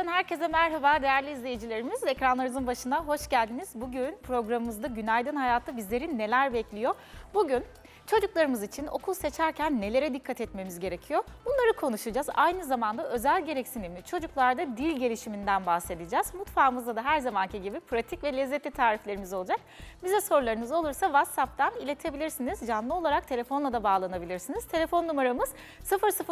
Mutfaktan herkese merhaba değerli izleyicilerimiz. Ekranlarınızın başına hoş geldiniz. Bugün programımızda Günaydın Hayatta bizleri neler bekliyor? Bugün Çocuklarımız için okul seçerken nelere dikkat etmemiz gerekiyor? Bunları konuşacağız. Aynı zamanda özel gereksinimli çocuklarda dil gelişiminden bahsedeceğiz. Mutfağımızda da her zamanki gibi pratik ve lezzetli tariflerimiz olacak. Bize sorularınız olursa WhatsApp'tan iletebilirsiniz. Canlı olarak telefonla da bağlanabilirsiniz. Telefon numaramız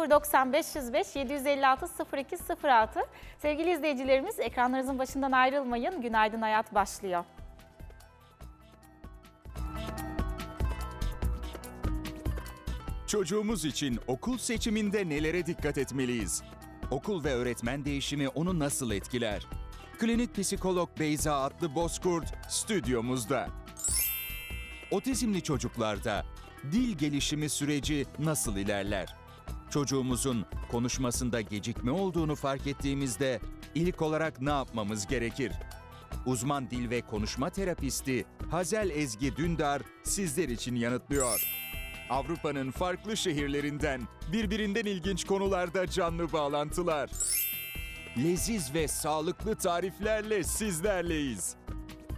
0090 505 756 0206. Sevgili izleyicilerimiz ekranlarınızın başından ayrılmayın. Günaydın Hayat başlıyor. Çocuğumuz için okul seçiminde nelere dikkat etmeliyiz? Okul ve öğretmen değişimi onu nasıl etkiler? Klinik psikolog Beyza Atlı Bozkurt stüdyomuzda. Otizmli çocuklarda dil gelişimi süreci nasıl ilerler? Çocuğumuzun konuşmasında gecikme olduğunu fark ettiğimizde ilk olarak ne yapmamız gerekir? Uzman dil ve konuşma terapisti Hazel Ezgi Dündar sizler için yanıtlıyor. Avrupa'nın farklı şehirlerinden birbirinden ilginç konularda canlı bağlantılar. Leziz ve sağlıklı tariflerle sizlerleyiz.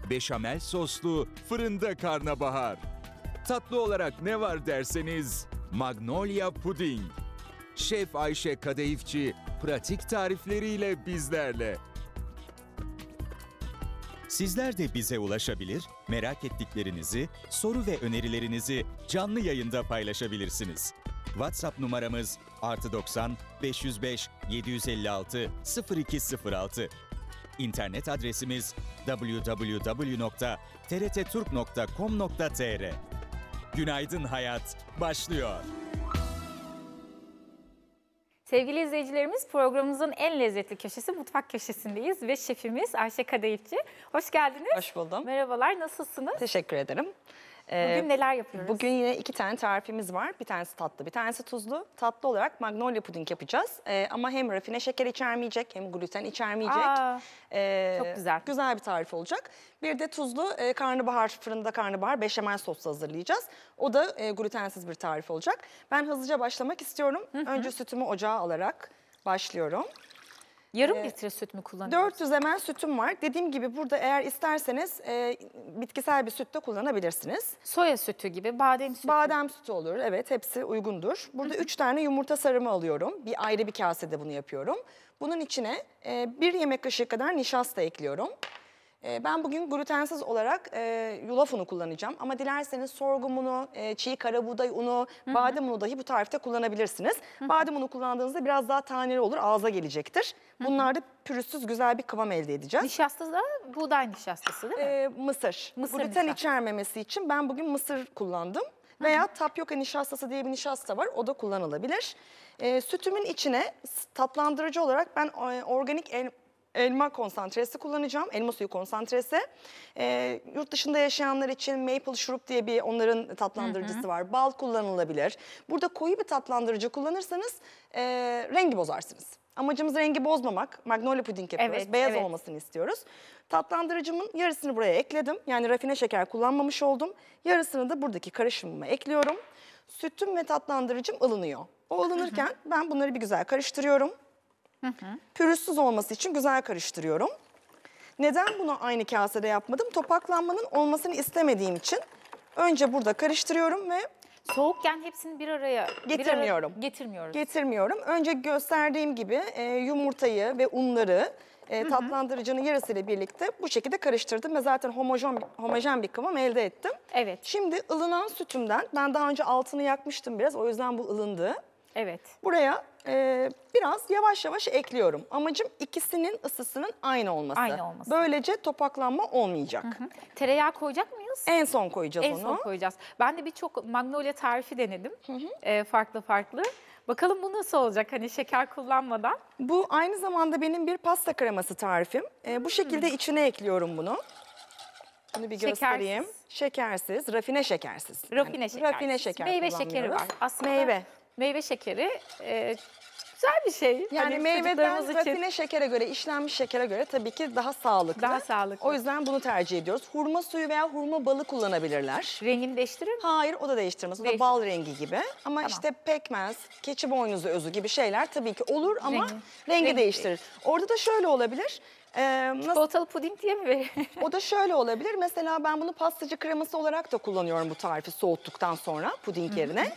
Beşamel soslu fırında karnabahar. Tatlı olarak ne var derseniz Magnolia pudding. Şef Ayşe Kadeifçi pratik tarifleriyle bizlerle. Sizler de bize ulaşabilir, merak ettiklerinizi, soru ve önerilerinizi canlı yayında paylaşabilirsiniz. WhatsApp numaramız artı 90 505 756 0206. İnternet adresimiz www.trtturk.com.tr Günaydın Hayat başlıyor. Sevgili izleyicilerimiz programımızın en lezzetli köşesi mutfak köşesindeyiz ve şefimiz Ayşe Kadayıfçı. Hoş geldiniz. Hoş buldum. Merhabalar nasılsınız? Teşekkür ederim. Bugün ee, neler yapıyoruz? Bugün yine iki tane tarifimiz var. Bir tanesi tatlı, bir tanesi tuzlu. Tatlı olarak magnolia puding yapacağız. Ee, ama hem rafine şeker içermeyecek, hem gluten içermeyecek. Aa, ee, çok güzel. Güzel bir tarif olacak. Bir de tuzlu e, karnabahar, fırında karnabahar beşamel soslu hazırlayacağız. O da e, glutensiz bir tarif olacak. Ben hızlıca başlamak istiyorum. Hı hı. Önce sütümü ocağa alarak başlıyorum. Yarım e, litre süt mü kullanıyorsunuz? 400 ml sütüm var. Dediğim gibi burada eğer isterseniz e, bitkisel bir süt de kullanabilirsiniz. Soya sütü gibi, badem sütü. Badem sütü olur. Evet, hepsi uygundur. Burada 3 tane yumurta sarımı alıyorum. Bir ayrı bir kasede bunu yapıyorum. Bunun içine e, bir yemek kaşığı kadar nişasta ekliyorum. Ee, ben bugün glutensiz olarak e, yulaf unu kullanacağım. Ama dilerseniz sorgum unu, e, çiğ karabuğday unu, Hı -hı. badem unu dahi bu tarifte kullanabilirsiniz. Hı -hı. Badem unu kullandığınızda biraz daha taneli olur, ağza gelecektir. Bunlar da pürüzsüz güzel bir kıvam elde edeceğiz. Nişastası da buğday nişastası değil mi? E, mısır. mısır Gluten nişastası. içermemesi için ben bugün mısır kullandım. Veya tapyoka nişastası diye bir nişasta var. O da kullanılabilir. E, sütümün içine tatlandırıcı olarak ben e, organik el, elma konsantresi kullanacağım. Elma suyu konsantresi. E, yurt dışında yaşayanlar için maple şurup diye bir onların tatlandırıcısı hı hı. var. Bal kullanılabilir. Burada koyu bir tatlandırıcı kullanırsanız e, rengi bozarsınız. Amacımız rengi bozmamak. Magnolia puding yapıyoruz. Evet, Beyaz evet. olmasını istiyoruz. Tatlandırıcımın yarısını buraya ekledim. Yani rafine şeker kullanmamış oldum. Yarısını da buradaki karışımıma ekliyorum. Sütüm ve tatlandırıcım ılınıyor. O ılınırken hı hı. ben bunları bir güzel karıştırıyorum. Pürüzsüz olması için güzel karıştırıyorum. Neden bunu aynı kasede yapmadım? Topaklanmanın olmasını istemediğim için önce burada karıştırıyorum ve Soğukken hepsini bir araya getirmiyorum. Bir ara, getirmiyoruz. Getirmiyorum. Önce gösterdiğim gibi e, yumurtayı ve unları e, tatlandırıcının yarısıyla birlikte bu şekilde karıştırdım ve zaten homojen, homojen bir kıvam elde ettim. Evet. Şimdi ılınan sütümden ben daha önce altını yakmıştım biraz o yüzden bu ılındı. Evet. Buraya e, biraz yavaş yavaş ekliyorum. Amacım ikisinin ısısının aynı olması. Aynı olması. Böylece topaklanma olmayacak. Hı hı. Tereyağı koyacak mıyız? En son koyacağız en onu. En son koyacağız. Ben de birçok magnolia tarifi denedim. Hı hı. E, farklı farklı. Bakalım bu nasıl olacak hani şeker kullanmadan? Bu aynı zamanda benim bir pasta kreması tarifim. E, bu şekilde hmm. içine ekliyorum bunu. Bunu bir Şekersiz. göstereyim. Şekersiz, rafine şekersiz. Rafine yani, şekersiz. Rafine şeker Meyve şekeri var. Aslında Meyve. Meyve şekeri e, güzel bir şey. Hani yani hani meyveden için... rafine şekere göre, işlenmiş şekere göre tabii ki daha sağlıklı. Daha sağlıklı. O yüzden bunu tercih ediyoruz. Hurma suyu veya hurma balı kullanabilirler. Rengini değiştirir mi? Hayır o da değiştirmez. O da bal rengi gibi. Ama tamam. işte pekmez, keçi boynuzu özü gibi şeyler tabii ki olur ama rengi, rengi, rengi değiştirir. Değiştir. Orada da şöyle olabilir. Ee, puding diye mi verir? o da şöyle olabilir. Mesela ben bunu pastacı kreması olarak da kullanıyorum bu tarifi soğuttuktan sonra puding Hı -hı. yerine.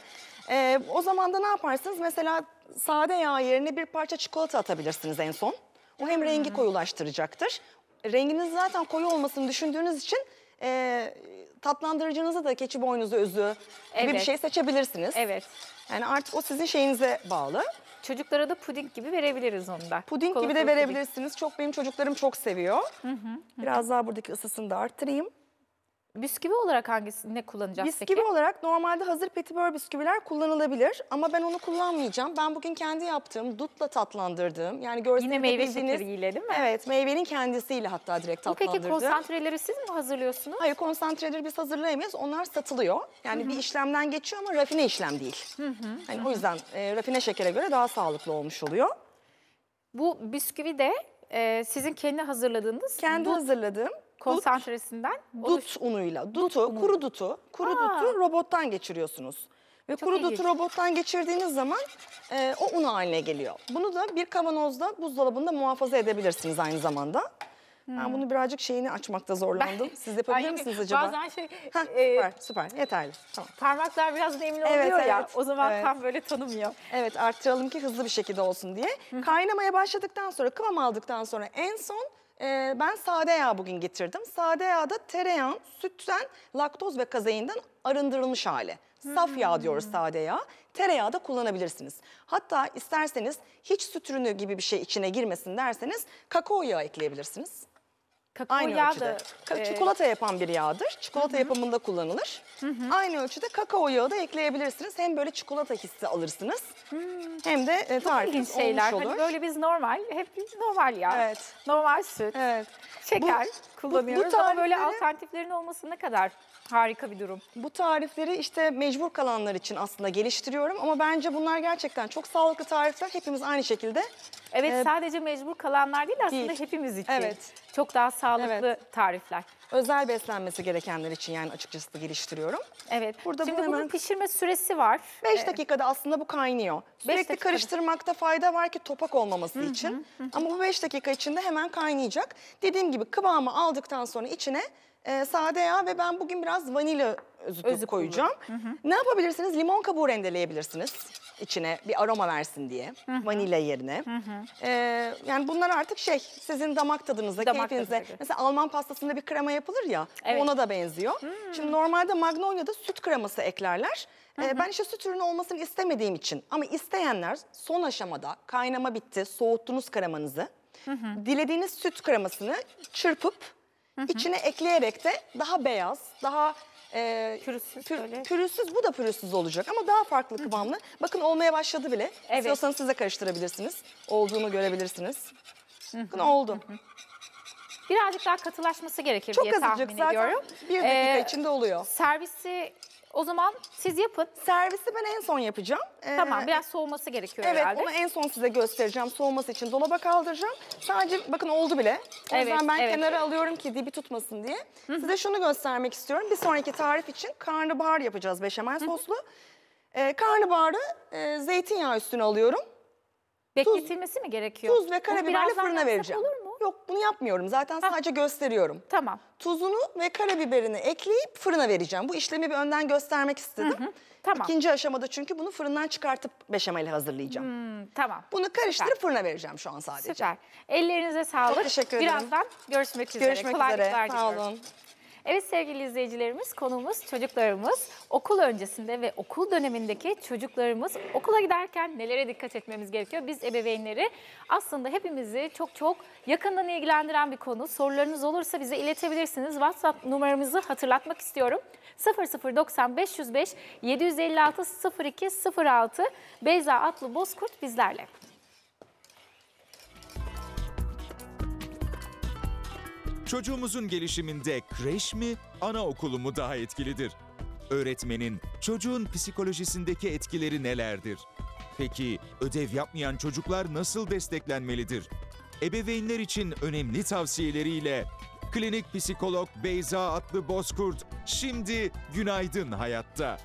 Ee, o zaman da ne yaparsınız? Mesela sade yağ yerine bir parça çikolata atabilirsiniz en son. O hem hmm. rengi koyulaştıracaktır. Renginiz zaten koyu olmasını düşündüğünüz için e, tatlandırıcınızı da keçi boynuzu özü gibi bir şey seçebilirsiniz. Evet. Yani artık o sizin şeyinize bağlı. Çocuklara da puding gibi verebiliriz onu da. Puding gibi Çikolatalı de puding. verebilirsiniz. Çok benim çocuklarım çok seviyor. Biraz daha buradaki ısısını da arttırayım. Bisküvi olarak hangisini kullanacağız bisküvi peki? Bisküvi olarak normalde hazır petibör bisküviler kullanılabilir ama ben onu kullanmayacağım. Ben bugün kendi yaptığım dutla tatlandırdığım yani görselde Yine meyve şekeriyle değil mi? Evet meyvenin kendisiyle hatta direkt tatlandırdım. Peki konsantreleri siz mi hazırlıyorsunuz? Hayır konsantreleri biz hazırlayamayız onlar satılıyor. Yani Hı -hı. bir işlemden geçiyor ama rafine işlem değil. Hı -hı. Yani Hı -hı. O yüzden e, rafine şekere göre daha sağlıklı olmuş oluyor. Bu bisküvi de e, sizin kendi hazırladığınız? Kendi bu... hazırladığım konsantresinden dut oluş- unuyla. Dutu, unu. kuru dutu. Kuru Aa. dutu robottan geçiriyorsunuz. Ve Çok kuru ilginç. dutu robottan geçirdiğiniz zaman e, o un haline geliyor. Bunu da bir kavanozda buzdolabında muhafaza edebilirsiniz aynı zamanda. Ben hmm. bunu birazcık şeyini açmakta zorlandım. Siz yapabilir Ay, misiniz acaba? Bazen şey Heh, e, süper, süper. Yeterli. Tamam. parmaklar biraz nemli Evet, oluyor ya. evet, O zaman evet. tam böyle tanımıyor. Evet arttıralım ki hızlı bir şekilde olsun diye. Kaynamaya başladıktan sonra kıvam aldıktan sonra en son e, ben sade yağ bugün getirdim. Sade yağda tereyağın, sütten, laktoz ve kazeinden arındırılmış hali. Saf hmm. yağ diyoruz sade yağ. Tereyağı da kullanabilirsiniz. Hatta isterseniz hiç süt ürünü gibi bir şey içine girmesin derseniz kakao yağı ekleyebilirsiniz. Kakao Aynı yağı ölçüde. da Ka- e, Çikolata yapan bir yağdır. Çikolata yapımında kullanılır. Aynı ölçüde kakao yağı da ekleyebilirsiniz. Hem böyle çikolata hissi alırsınız. Hmm. Hem de e, ilginç tarifiniz şeyler. olur. Hani böyle biz normal, hep normal ya. Evet. Normal süt, Evet. şeker Bu- kullanıyoruz ama böyle alternatiflerin olması ne kadar Harika bir durum. Bu tarifleri işte mecbur kalanlar için aslında geliştiriyorum ama bence bunlar gerçekten çok sağlıklı tarifler. Hepimiz aynı şekilde. Evet Ee, sadece mecbur kalanlar değil aslında değil. hepimiz için. Evet. Çok daha sağlıklı tarifler. özel beslenmesi gerekenler için yani açıkçası da geliştiriyorum. Evet. Burada Şimdi bu bunun pişirme süresi var. 5 Ee, dakikada aslında bu kaynıyor. Sürekli dakikada. karıştırmakta fayda var ki topak olmaması için. Ama bu 5 dakika içinde hemen kaynayacak. Dediğim gibi kıvamı aldıktan sonra içine e, sade yağ ve ben bugün biraz vanilya özütü Özü koyacağım. Hı hı. Ne yapabilirsiniz? Limon kabuğu rendeleyebilirsiniz içine bir aroma versin diye hı hı. vanilya yerine. Hı hı. Ee, yani bunlar artık şey sizin damak tadınıza, damak keyfinize. Tadına. Mesela Alman pastasında bir krema yapılır ya evet. ona da benziyor. Hı. Şimdi normalde Magnolia'da süt kreması eklerler. Ee, hı e, hı. Ben işte süt ürünü olmasını istemediğim için ama isteyenler son aşamada kaynama bitti soğuttunuz kremanızı. Hı hı. Dilediğiniz süt kremasını çırpıp Hı hı. İçine ekleyerek de daha beyaz, daha e, pürüzsüz, pür, pürüzsüz bu da pürüzsüz olacak ama daha farklı kıvamlı. Bakın olmaya başladı bile. Evet. İstiyorsanız siz de karıştırabilirsiniz. Olduğunu görebilirsiniz. Bakın oldu. Birazcık daha katılaşması gerekir Çok diye tahmin azıcık zaten bir dakika Ee, içinde oluyor. Servisi o zaman siz yapın. Servisi ben en son yapacağım. Ee, Tamam biraz soğuması gerekiyor Evet herhalde. onu en son size göstereceğim. Soğuması için dolaba kaldıracağım. Sadece bakın oldu bile. O Evet, yüzden ben evet. kenara alıyorum ki dibi tutmasın diye. Size şunu göstermek istiyorum. Bir sonraki tarif için karnabahar yapacağız beşamel soslu. Ee, karnabaharı e, zeytinyağı üstüne alıyorum. Bekletilmesi mi gerekiyor? Tuz ve karabiberle fırına vereceğim. Olur mu? Yok bunu yapmıyorum. Zaten ha. sadece gösteriyorum. Tamam. Tuzunu ve karabiberini ekleyip fırına vereceğim. Bu işlemi bir önden göstermek istedim. Hı hı. Tamam. İkinci aşamada çünkü bunu fırından çıkartıp beşamel hazırlayacağım. Hmm, tamam. Bunu karıştırıp Süper. fırına vereceğim şu an sadece. Süper. Ellerinize sağlık. Çok teşekkür ederim. Birazdan görüşmek üzere. Görüşmek Kolaylıklar üzere. Sağ olun. Evet sevgili izleyicilerimiz, konuğumuz çocuklarımız. Okul öncesinde ve okul dönemindeki çocuklarımız okula giderken nelere dikkat etmemiz gerekiyor? Biz ebeveynleri aslında hepimizi çok çok yakından ilgilendiren bir konu. Sorularınız olursa bize iletebilirsiniz. WhatsApp numaramızı hatırlatmak istiyorum. 0090 505 756 0206 Beyza Atlı Bozkurt bizlerle. Çocuğumuzun gelişiminde kreş mi, anaokulu mu daha etkilidir? Öğretmenin çocuğun psikolojisindeki etkileri nelerdir? Peki ödev yapmayan çocuklar nasıl desteklenmelidir? Ebeveynler için önemli tavsiyeleriyle klinik psikolog Beyza Atlı Bozkurt şimdi Günaydın Hayat'ta.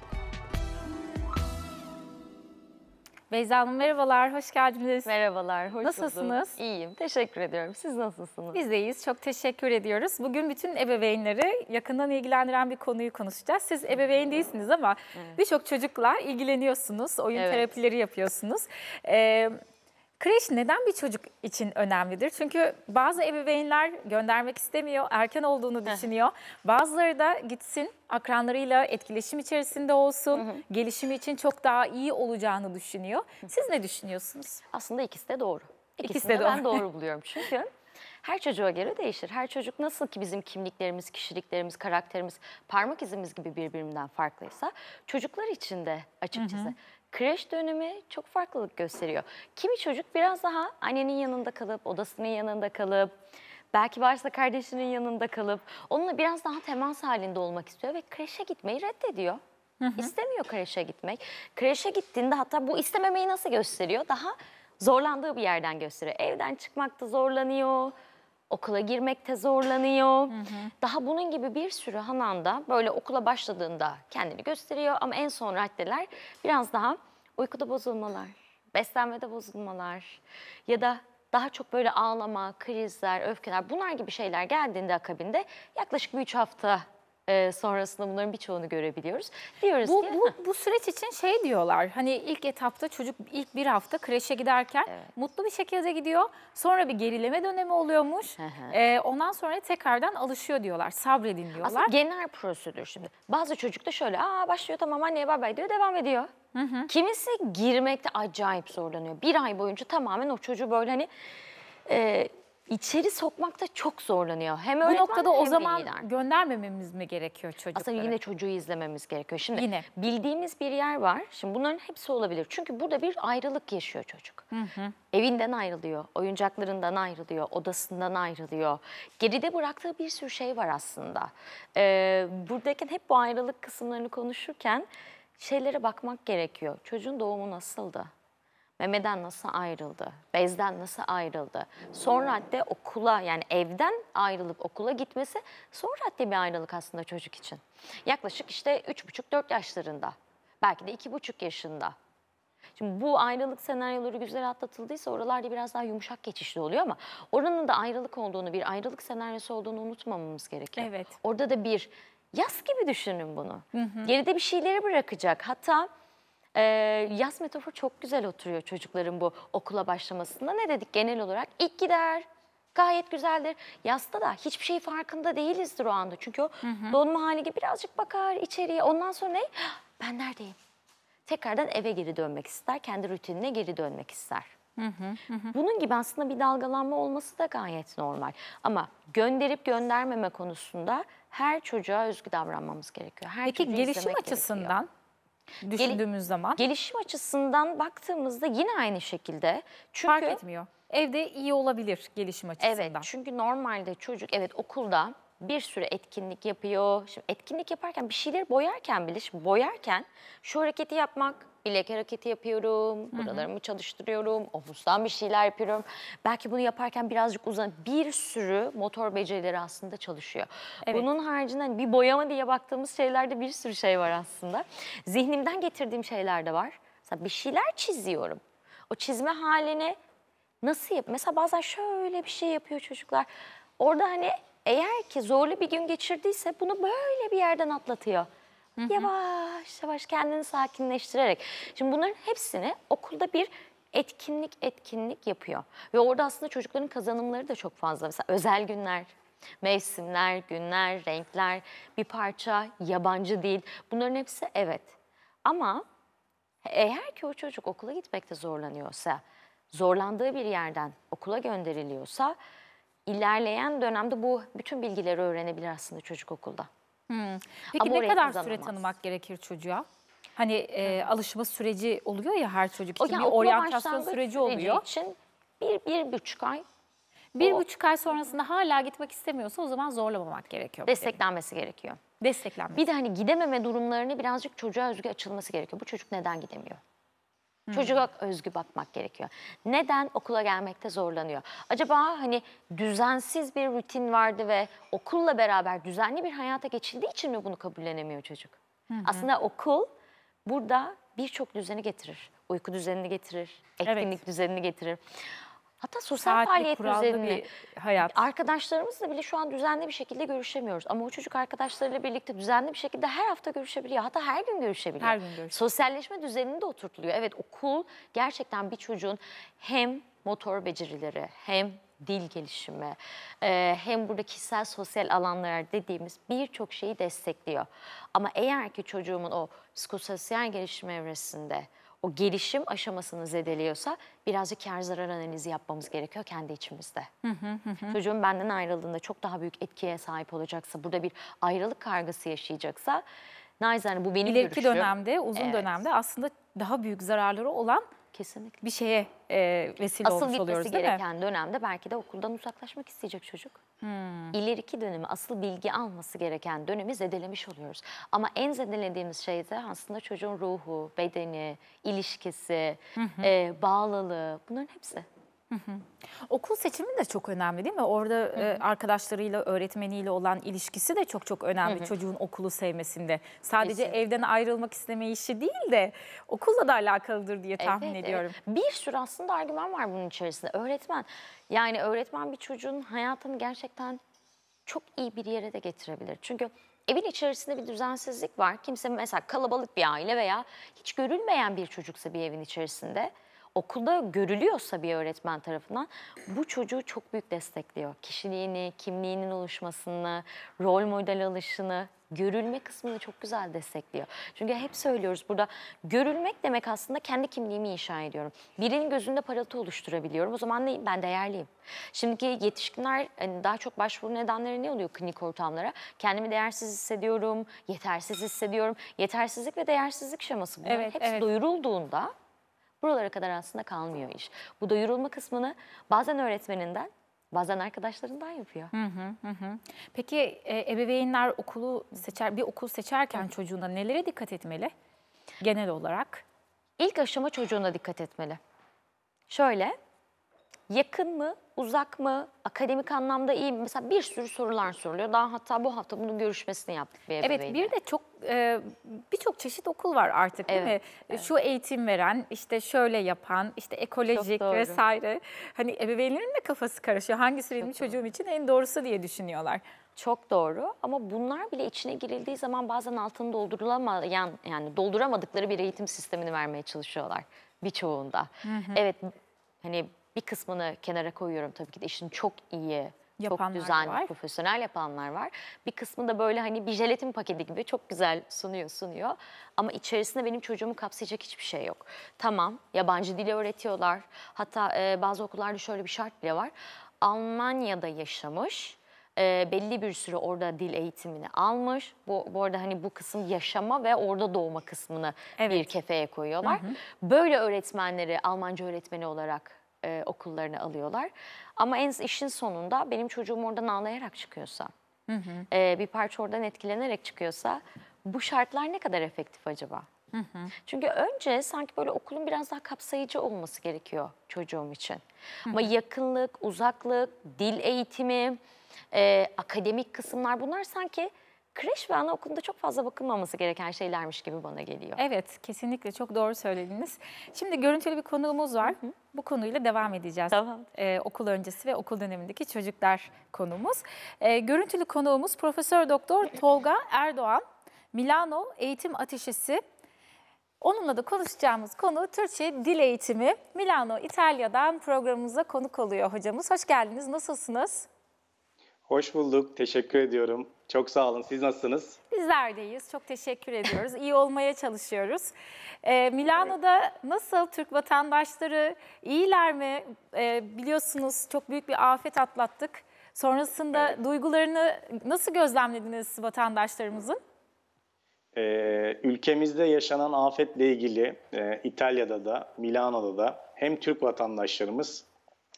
Beyza Hanım merhabalar, hoş geldiniz. Merhabalar, hoş Nasılsınız? Buldum. İyiyim, teşekkür ediyorum. Siz nasılsınız? Biz de iyiyiz, çok teşekkür ediyoruz. Bugün bütün ebeveynleri yakından ilgilendiren bir konuyu konuşacağız. Siz ebeveyn değilsiniz ama evet. birçok çocukla ilgileniyorsunuz, oyun evet. terapileri yapıyorsunuz. Ee, Kreş neden bir çocuk için önemlidir? Çünkü bazı ebeveynler göndermek istemiyor, erken olduğunu düşünüyor. Bazıları da gitsin akranlarıyla etkileşim içerisinde olsun, gelişimi için çok daha iyi olacağını düşünüyor. Siz ne düşünüyorsunuz? Aslında ikisi de doğru. İkisini ikisi de doğru. ben doğru buluyorum. Çünkü her çocuğa göre değişir. Her çocuk nasıl ki bizim kimliklerimiz, kişiliklerimiz, karakterimiz, parmak izimiz gibi birbirinden farklıysa çocuklar için de açıkçası hı hı kreş dönemi çok farklılık gösteriyor. Kimi çocuk biraz daha annenin yanında kalıp, odasının yanında kalıp, belki varsa kardeşinin yanında kalıp onunla biraz daha temas halinde olmak istiyor ve kreşe gitmeyi reddediyor. Hı hı. İstemiyor kreşe gitmek. Kreşe gittiğinde hatta bu istememeyi nasıl gösteriyor? Daha zorlandığı bir yerden gösteriyor. Evden çıkmakta zorlanıyor, okula girmekte zorlanıyor. Hı hı. Daha bunun gibi bir sürü Hanan'da böyle okula başladığında kendini gösteriyor ama en son raddeler biraz daha uykuda bozulmalar, beslenmede bozulmalar ya da daha çok böyle ağlama, krizler, öfkeler bunlar gibi şeyler geldiğinde akabinde yaklaşık bir üç hafta ee, sonrasında bunların birçoğunu görebiliyoruz. Diyoruz bu, ki... Bu, bu süreç için şey diyorlar hani ilk etapta çocuk ilk bir hafta kreşe giderken evet. mutlu bir şekilde gidiyor. Sonra bir gerileme dönemi oluyormuş. E, ondan sonra tekrardan alışıyor diyorlar. Sabredin diyorlar. Aslında genel prosedür şimdi. Bazı çocukta şöyle aa başlıyor tamam anne baba diyor devam ediyor. Hı hı. Kimisi girmekte acayip zorlanıyor. Bir ay boyunca tamamen o çocuğu böyle hani e, içeri sokmakta çok zorlanıyor. Hem öğretmen, Bu noktada hem o zaman veliler. göndermememiz mi gerekiyor çocuklara? Aslında yine çocuğu izlememiz gerekiyor. Şimdi yine. bildiğimiz bir yer var. Şimdi bunların hepsi olabilir. Çünkü burada bir ayrılık yaşıyor çocuk. Hı hı. Evinden ayrılıyor, oyuncaklarından ayrılıyor, odasından ayrılıyor. Geride bıraktığı bir sürü şey var aslında. Ee, buradayken hep bu ayrılık kısımlarını konuşurken şeylere bakmak gerekiyor. Çocuğun doğumu nasıldı? memeden nasıl ayrıldı, bezden nasıl ayrıldı. Son radde okula yani evden ayrılıp okula gitmesi son radde bir ayrılık aslında çocuk için. Yaklaşık işte 3,5-4 yaşlarında belki de 2,5 yaşında. Şimdi bu ayrılık senaryoları güzel atlatıldıysa oralarda biraz daha yumuşak geçişli oluyor ama oranın da ayrılık olduğunu, bir ayrılık senaryosu olduğunu unutmamamız gerekiyor. Evet. Orada da bir yaz gibi düşünün bunu. Hı hı. Geride bir şeyleri bırakacak. Hatta ee, yaz metaforu çok güzel oturuyor çocukların bu okula başlamasında. Ne dedik genel olarak? İlk gider, gayet güzeldir. Yasta da hiçbir şey farkında değilizdir o anda. Çünkü o hı hı. donma hali gibi birazcık bakar içeriye. Ondan sonra ne? Ben neredeyim? Tekrardan eve geri dönmek ister, kendi rutinine geri dönmek ister. Hı hı hı. Bunun gibi aslında bir dalgalanma olması da gayet normal. Ama gönderip göndermeme konusunda her çocuğa özgü davranmamız gerekiyor. Her Peki gelişim açısından gerekiyor. Düşündüğümüz Gel zaman. Gelişim açısından baktığımızda yine aynı şekilde. Çünkü Fark etmiyor. Evde iyi olabilir gelişim açısından. Evet çünkü normalde çocuk evet okulda bir sürü etkinlik yapıyor. Şimdi etkinlik yaparken bir şeyler boyarken bile şimdi boyarken şu hareketi yapmak bilek hareketi yapıyorum, buralarımı çalıştırıyorum, omuzdan bir şeyler yapıyorum. Belki bunu yaparken birazcık uzan bir sürü motor becerileri aslında çalışıyor. Evet. Bunun haricinde hani bir boyama diye baktığımız şeylerde bir sürü şey var aslında. Zihnimden getirdiğim şeyler de var. Mesela bir şeyler çiziyorum. O çizme halini nasıl yap? Mesela bazen şöyle bir şey yapıyor çocuklar. Orada hani eğer ki zorlu bir gün geçirdiyse bunu böyle bir yerden atlatıyor. Hı hı. Yavaş yavaş kendini sakinleştirerek. Şimdi bunların hepsini okulda bir etkinlik etkinlik yapıyor. Ve orada aslında çocukların kazanımları da çok fazla. Mesela özel günler, mevsimler, günler, renkler, bir parça, yabancı değil. Bunların hepsi evet. Ama eğer ki o çocuk okula gitmekte zorlanıyorsa, zorlandığı bir yerden okula gönderiliyorsa ilerleyen dönemde bu bütün bilgileri öğrenebilir aslında çocuk okulda. Hmm. Peki Ama ne kadar süre uzanamaz. tanımak gerekir çocuğa? Hani e, alışma süreci oluyor ya her çocuk için yani bir oryantasyon süreci oluyor. için bir, bir buçuk ay. Bir o, buçuk ay sonrasında hala gitmek istemiyorsa o zaman zorlamamak gerekiyor. Desteklenmesi gerekiyor. Desteklenmesi. Bir de hani gidememe durumlarını birazcık çocuğa özgü açılması gerekiyor. Bu çocuk neden gidemiyor? Çocuğa özgü bakmak gerekiyor. Neden okula gelmekte zorlanıyor? Acaba hani düzensiz bir rutin vardı ve okulla beraber düzenli bir hayata geçildiği için mi bunu kabullenemiyor çocuk? Hı hı. Aslında okul burada birçok düzeni getirir. Uyku düzenini getirir, etkinlik evet. düzenini getirir. Hatta sosyal Saatli, faaliyet üzerine bir hayat. arkadaşlarımızla bile şu an düzenli bir şekilde görüşemiyoruz. Ama o çocuk arkadaşlarıyla birlikte düzenli bir şekilde her hafta görüşebiliyor. Hatta her gün görüşebiliyor. Her gün görüşebiliyor. Sosyalleşme düzenini de oturtuluyor. Evet okul gerçekten bir çocuğun hem motor becerileri hem dil gelişimi e, hem burada kişisel sosyal alanlar dediğimiz birçok şeyi destekliyor. Ama eğer ki çocuğumun o psikososyal gelişim evresinde o gelişim aşamasını zedeliyorsa birazcık kar zarar analizi yapmamız gerekiyor kendi içimizde. Çocuğun benden ayrıldığında çok daha büyük etkiye sahip olacaksa, burada bir ayrılık kargısı yaşayacaksa, naizane bu benim İleriki görüşüm. dönemde, uzun evet. dönemde aslında daha büyük zararları olan Kesinlikle. Bir şeye e, vesile Asıl olmuş oluyoruz değil mi? Asıl gitmesi gereken dönemde belki de okuldan uzaklaşmak isteyecek çocuk. Hmm. İleriki dönemi, asıl bilgi alması gereken dönemi zedelemiş oluyoruz. Ama en zedelediğimiz şey de aslında çocuğun ruhu, bedeni, ilişkisi, hı hı. E, bağlılığı bunların hepsi. Hı hı. Okul seçimi de çok önemli değil mi? Orada hı e, hı. E, arkadaşlarıyla, öğretmeniyle olan ilişkisi de çok çok önemli hı hı. çocuğun okulu sevmesinde. Sadece Kesin. evden ayrılmak istemeyişi değil de okulla da alakalıdır diye tahmin evet, ediyorum. Evet. Bir sürü aslında argüman var bunun içerisinde. Öğretmen, yani öğretmen bir çocuğun hayatını gerçekten çok iyi bir yere de getirebilir. Çünkü evin içerisinde bir düzensizlik var. Kimse mesela kalabalık bir aile veya hiç görülmeyen bir çocuksa bir evin içerisinde okulda görülüyorsa bir öğretmen tarafından bu çocuğu çok büyük destekliyor. Kişiliğini, kimliğinin oluşmasını, rol model alışını, görülme kısmını çok güzel destekliyor. Çünkü hep söylüyoruz burada görülmek demek aslında kendi kimliğimi inşa ediyorum. Birinin gözünde parıltı oluşturabiliyorum. O zaman neyim? Ben değerliyim. Şimdiki yetişkinler hani daha çok başvuru nedenleri ne oluyor klinik ortamlara? Kendimi değersiz hissediyorum, yetersiz hissediyorum. Yetersizlik ve değersizlik şeması bunlar evet, hepsi evet. doyurulduğunda Buralara kadar aslında kalmıyor iş. Bu doyurulma kısmını bazen öğretmeninden Bazen arkadaşlarından yapıyor. Hı hı hı. Peki e, ebeveynler okulu seçer bir okul seçerken hı. çocuğuna nelere dikkat etmeli genel olarak? İlk aşama çocuğuna dikkat etmeli. Şöyle yakın mı, uzak mı, akademik anlamda iyi mi? Mesela bir sürü sorular soruluyor. Daha hatta bu hafta bunun görüşmesini yaptık bir Evet bir de çok e, birçok çeşit okul var artık değil evet, mi? Evet. Şu eğitim veren, işte şöyle yapan, işte ekolojik vesaire. Hani ebeveynlerin de kafası karışıyor. Hangisi benim çocuğum için en doğrusu diye düşünüyorlar. Çok doğru ama bunlar bile içine girildiği zaman bazen altını doldurulamayan yani dolduramadıkları bir eğitim sistemini vermeye çalışıyorlar birçoğunda. Evet hani bir kısmını kenara koyuyorum tabii ki de işin çok iyi yapanlar çok düzenli, var. profesyonel yapanlar var. Bir kısmı da böyle hani bir jelatin paketi gibi çok güzel sunuyor, sunuyor. Ama içerisinde benim çocuğumu kapsayacak hiçbir şey yok. Tamam, yabancı dili öğretiyorlar. Hatta e, bazı okullarda şöyle bir şart bile var. Almanya'da yaşamış, e, belli bir süre orada dil eğitimini almış. Bu, bu arada hani bu kısım yaşama ve orada doğma kısmını evet. bir kefeye koyuyorlar. Hı hı. Böyle öğretmenleri Almanca öğretmeni olarak e, okullarını alıyorlar. Ama en işin sonunda benim çocuğum oradan ağlayarak çıkıyorsa, hı hı. E, bir parça oradan etkilenerek çıkıyorsa bu şartlar ne kadar efektif acaba? Hı hı. Çünkü önce sanki böyle okulun biraz daha kapsayıcı olması gerekiyor çocuğum için. Hı hı. Ama yakınlık, uzaklık, dil eğitimi, e, akademik kısımlar bunlar sanki kreş ve anaokulunda çok fazla bakılmaması gereken şeylermiş gibi bana geliyor. Evet, kesinlikle çok doğru söylediniz. Şimdi görüntülü bir konuğumuz var. Hı hı. Bu konuyla devam edeceğiz. Tamam. Ee, okul öncesi ve okul dönemindeki çocuklar konumuz. Ee, görüntülü konuğumuz Profesör Doktor Tolga Erdoğan, Milano Eğitim Ateşesi. Onunla da konuşacağımız konu Türkçe Dil Eğitimi. Milano, İtalya'dan programımıza konuk oluyor hocamız. Hoş geldiniz, nasılsınız? Hoş bulduk, teşekkür ediyorum. Çok sağ olun. Siz nasılsınız? Bizler deyiz. Çok teşekkür ediyoruz. İyi olmaya çalışıyoruz. Ee, Milano'da nasıl Türk vatandaşları iyiler mi? Ee, biliyorsunuz çok büyük bir afet atlattık. Sonrasında evet. duygularını nasıl gözlemlediniz vatandaşlarımızın? Ee, ülkemizde yaşanan afetle ilgili e, İtalya'da da Milano'da da hem Türk vatandaşlarımız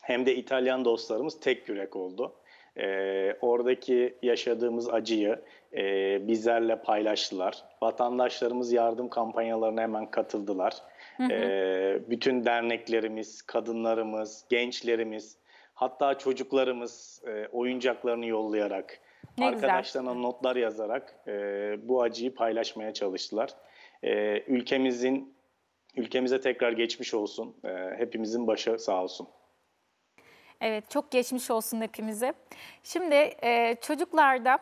hem de İtalyan dostlarımız tek yürek oldu. E, oradaki yaşadığımız acıyı e, bizlerle paylaştılar. Vatandaşlarımız yardım kampanyalarına hemen katıldılar. Hı hı. E, bütün derneklerimiz, kadınlarımız, gençlerimiz, hatta çocuklarımız e, oyuncaklarını yollayarak, ne arkadaşlarına güzel. notlar yazarak e, bu acıyı paylaşmaya çalıştılar. E, ülkemizin ülkemize tekrar geçmiş olsun. E, hepimizin başı sağ olsun. Evet çok geçmiş olsun hepimize. Şimdi e, çocuklarda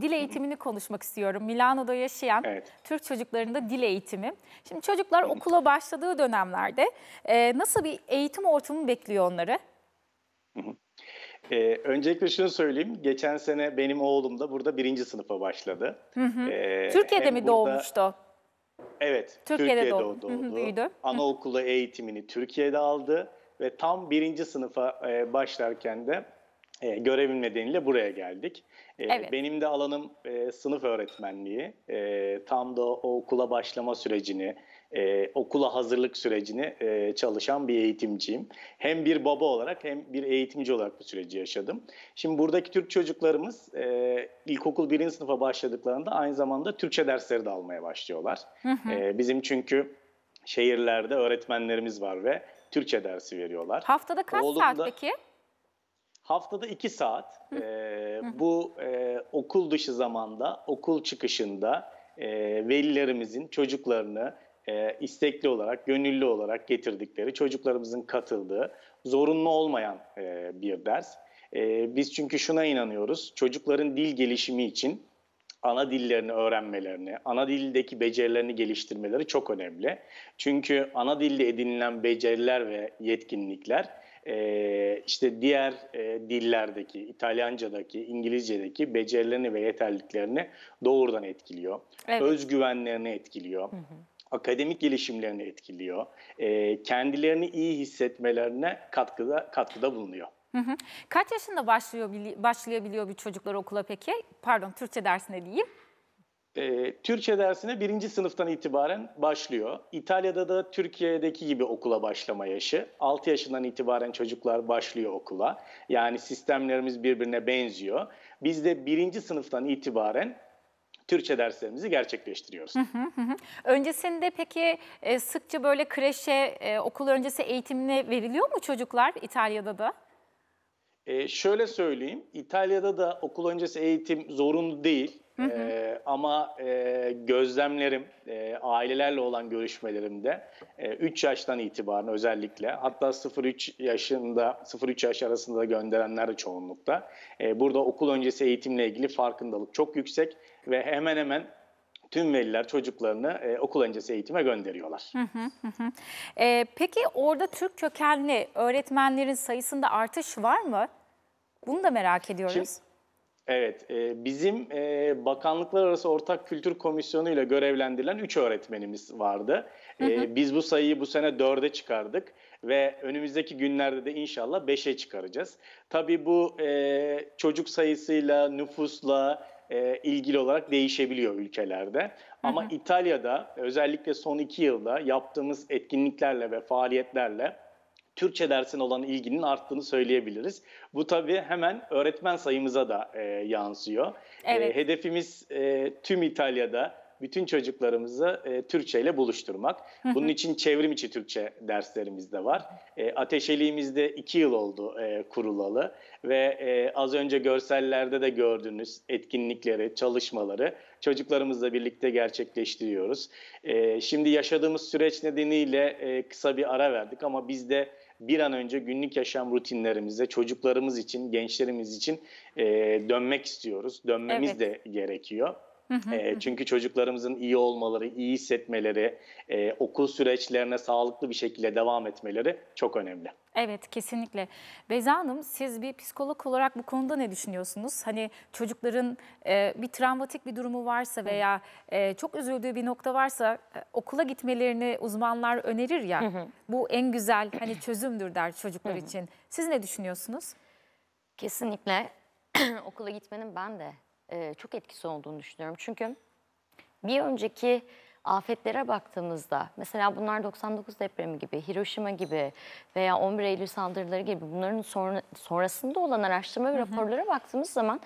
dil eğitimini konuşmak istiyorum. Milano'da yaşayan evet. Türk çocuklarında dil eğitimi. Şimdi çocuklar okula başladığı dönemlerde e, nasıl bir eğitim ortamı bekliyor onları? Ee, öncelikle şunu söyleyeyim. Geçen sene benim oğlum da burada birinci sınıfa başladı. Hı hı. Ee, Türkiye'de mi burada... doğmuştu? Evet. Türkiye'de, Türkiye'de doğdu. doğdu. Hı hı, büyüdü. Anaokulu eğitimini Türkiye'de aldı ve tam birinci sınıfa e, başlarken de e, görevim nedeniyle buraya geldik. E, evet. Benim de alanım e, sınıf öğretmenliği. E, tam da o okula başlama sürecini, e, okula hazırlık sürecini e, çalışan bir eğitimciyim. Hem bir baba olarak hem bir eğitimci olarak bu süreci yaşadım. Şimdi buradaki Türk çocuklarımız e, ilkokul birinci sınıfa başladıklarında aynı zamanda Türkçe dersleri de almaya başlıyorlar. Hı hı. E, bizim çünkü şehirlerde öğretmenlerimiz var ve Türkçe dersi veriyorlar. Haftada kaç Oğlum saat da, peki? Haftada iki saat. E, bu e, okul dışı zamanda, okul çıkışında e, velilerimizin çocuklarını e, istekli olarak, gönüllü olarak getirdikleri, çocuklarımızın katıldığı, zorunlu olmayan e, bir ders. E, biz çünkü şuna inanıyoruz, çocukların dil gelişimi için ana dillerini öğrenmelerini, ana dildeki becerilerini geliştirmeleri çok önemli. Çünkü ana dilde edinilen beceriler ve yetkinlikler e, işte diğer e, dillerdeki, İtalyanca'daki, İngilizce'deki becerilerini ve yeterliliklerini doğrudan etkiliyor. Evet. Özgüvenlerini etkiliyor. Hı hı akademik gelişimlerini etkiliyor. E, kendilerini iyi hissetmelerine katkıda katkıda bulunuyor. Hı hı. Kaç yaşında başlıyor başlayabiliyor bir çocuklar okula peki? Pardon Türkçe dersine diyeyim. E, Türkçe dersine birinci sınıftan itibaren başlıyor. İtalya'da da Türkiye'deki gibi okula başlama yaşı. 6 yaşından itibaren çocuklar başlıyor okula. Yani sistemlerimiz birbirine benziyor. Biz de birinci sınıftan itibaren Türkçe derslerimizi gerçekleştiriyoruz. Hı hı hı. Öncesinde peki e, sıkça böyle kreşe, e, okul öncesi eğitimine veriliyor mu çocuklar İtalya'da da? E, şöyle söyleyeyim, İtalya'da da okul öncesi eğitim zorunlu değil. Hı hı. E, ama e, gözlemlerim, e, ailelerle olan görüşmelerimde e, 3 yaştan itibaren özellikle hatta 0-3 yaşında 0-3 yaş arasında gönderenler de çoğunlukta. E, burada okul öncesi eğitimle ilgili farkındalık çok yüksek ve hemen hemen tüm veliler çocuklarını e, okul öncesi eğitime gönderiyorlar. Hı hı hı. E, peki orada Türk kökenli öğretmenlerin sayısında artış var mı? Bunu da merak ediyoruz. Şimdi, Evet, e, bizim e, Bakanlıklar Arası Ortak Kültür Komisyonu ile görevlendirilen 3 öğretmenimiz vardı. E, hı hı. Biz bu sayıyı bu sene 4'e çıkardık ve önümüzdeki günlerde de inşallah 5'e çıkaracağız. Tabii bu e, çocuk sayısıyla, nüfusla e, ilgili olarak değişebiliyor ülkelerde. Ama hı hı. İtalya'da özellikle son 2 yılda yaptığımız etkinliklerle ve faaliyetlerle Türkçe dersine olan ilginin arttığını söyleyebiliriz. Bu tabii hemen öğretmen sayımıza da e, yansıyor. E, evet. E, hedefimiz e, tüm İtalya'da bütün çocuklarımızı e, Türkçe ile buluşturmak. Bunun için çevrim içi Türkçe derslerimiz de var. E, ateşeliğimizde iki yıl oldu e, kurulalı ve e, az önce görsellerde de gördüğünüz etkinlikleri, çalışmaları çocuklarımızla birlikte gerçekleştiriyoruz. E, şimdi yaşadığımız süreç nedeniyle e, kısa bir ara verdik ama biz de bir an önce günlük yaşam rutinlerimize çocuklarımız için, gençlerimiz için e, dönmek istiyoruz. Dönmemiz evet. de gerekiyor. e, çünkü çocuklarımızın iyi olmaları, iyi hissetmeleri, e, okul süreçlerine sağlıklı bir şekilde devam etmeleri çok önemli. Evet kesinlikle. Beyza Hanım siz bir psikolog olarak bu konuda ne düşünüyorsunuz? Hani çocukların e, bir travmatik bir durumu varsa veya e, çok üzüldüğü bir nokta varsa e, okula gitmelerini uzmanlar önerir ya. Hı hı. Bu en güzel hani çözümdür der çocuklar hı hı. için. Siz ne düşünüyorsunuz? Kesinlikle okula gitmenin ben de e, çok etkisi olduğunu düşünüyorum. Çünkü bir önceki afetlere baktığımızda mesela bunlar 99 depremi gibi, Hiroşima gibi veya 11 Eylül saldırıları gibi bunların sonrasında olan araştırma ve raporlara baktığımız zaman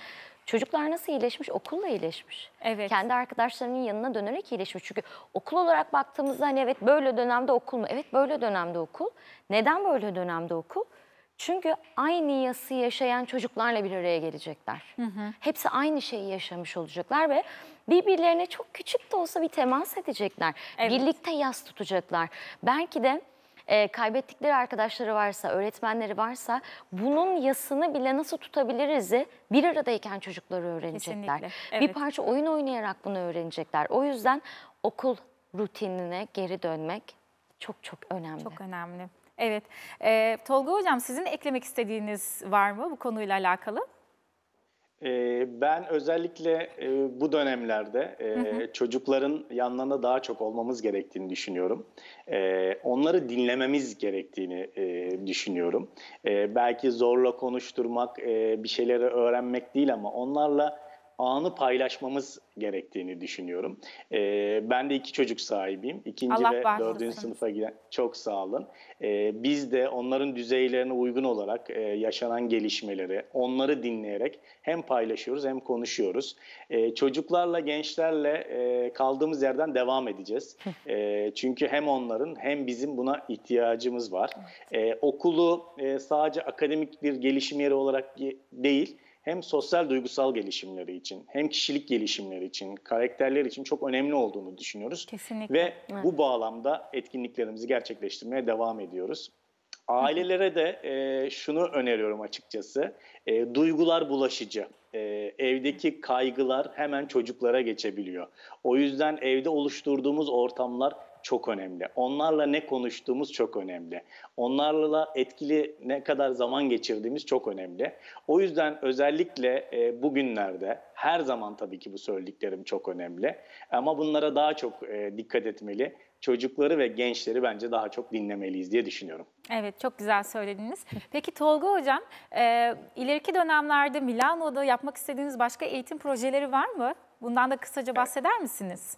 Çocuklar nasıl iyileşmiş? Okulla iyileşmiş. Evet. Kendi arkadaşlarının yanına dönerek iyileşmiş. Çünkü okul olarak baktığımızda hani evet böyle dönemde okul mu? Evet böyle dönemde okul. Neden böyle dönemde okul? Çünkü aynı yası yaşayan çocuklarla bir araya gelecekler. Hı hı. Hepsi aynı şeyi yaşamış olacaklar ve birbirlerine çok küçük de olsa bir temas edecekler. Evet. Birlikte yas tutacaklar. Belki de e, kaybettikleri arkadaşları varsa, öğretmenleri varsa bunun yasını bile nasıl tutabiliriz'i bir aradayken çocukları öğrenecekler. evet. Bir parça oyun oynayarak bunu öğrenecekler. O yüzden okul rutinine geri dönmek çok çok önemli. Çok önemli. Evet. E, Tolga Hocam sizin eklemek istediğiniz var mı bu konuyla alakalı? Ben özellikle bu dönemlerde hı çocukların yanlarına daha çok olmamız gerektiğini düşünüyorum. Onları dinlememiz gerektiğini düşünüyorum. Belki zorla konuşturmak, bir şeyleri öğrenmek değil ama onlarla anı paylaşmamız gerektiğini düşünüyorum. E, ben de iki çocuk sahibiyim. İkinci Allah ve bahsetsin. dördüncü sınıfa giden çok sağ olun. E, biz de onların düzeylerine uygun olarak e, yaşanan gelişmeleri, onları dinleyerek hem paylaşıyoruz hem konuşuyoruz. E, çocuklarla, gençlerle e, kaldığımız yerden devam edeceğiz. e, çünkü hem onların hem bizim buna ihtiyacımız var. Evet. E, okulu e, sadece akademik bir gelişim yeri olarak değil, hem sosyal duygusal gelişimleri için hem kişilik gelişimleri için, karakterler için çok önemli olduğunu düşünüyoruz. Kesinlikle. Ve evet. bu bağlamda etkinliklerimizi gerçekleştirmeye devam ediyoruz. Ailelere de e, şunu öneriyorum açıkçası. E, duygular bulaşıcı. E, evdeki kaygılar hemen çocuklara geçebiliyor. O yüzden evde oluşturduğumuz ortamlar çok önemli. Onlarla ne konuştuğumuz çok önemli. Onlarla etkili ne kadar zaman geçirdiğimiz çok önemli. O yüzden özellikle e, bugünlerde her zaman tabii ki bu söylediklerim çok önemli. Ama bunlara daha çok e, dikkat etmeli. Çocukları ve gençleri bence daha çok dinlemeliyiz diye düşünüyorum. Evet çok güzel söylediniz. Peki Tolga Hocam e, ileriki dönemlerde Milano'da yapmak istediğiniz başka eğitim projeleri var mı? Bundan da kısaca bahseder evet. misiniz?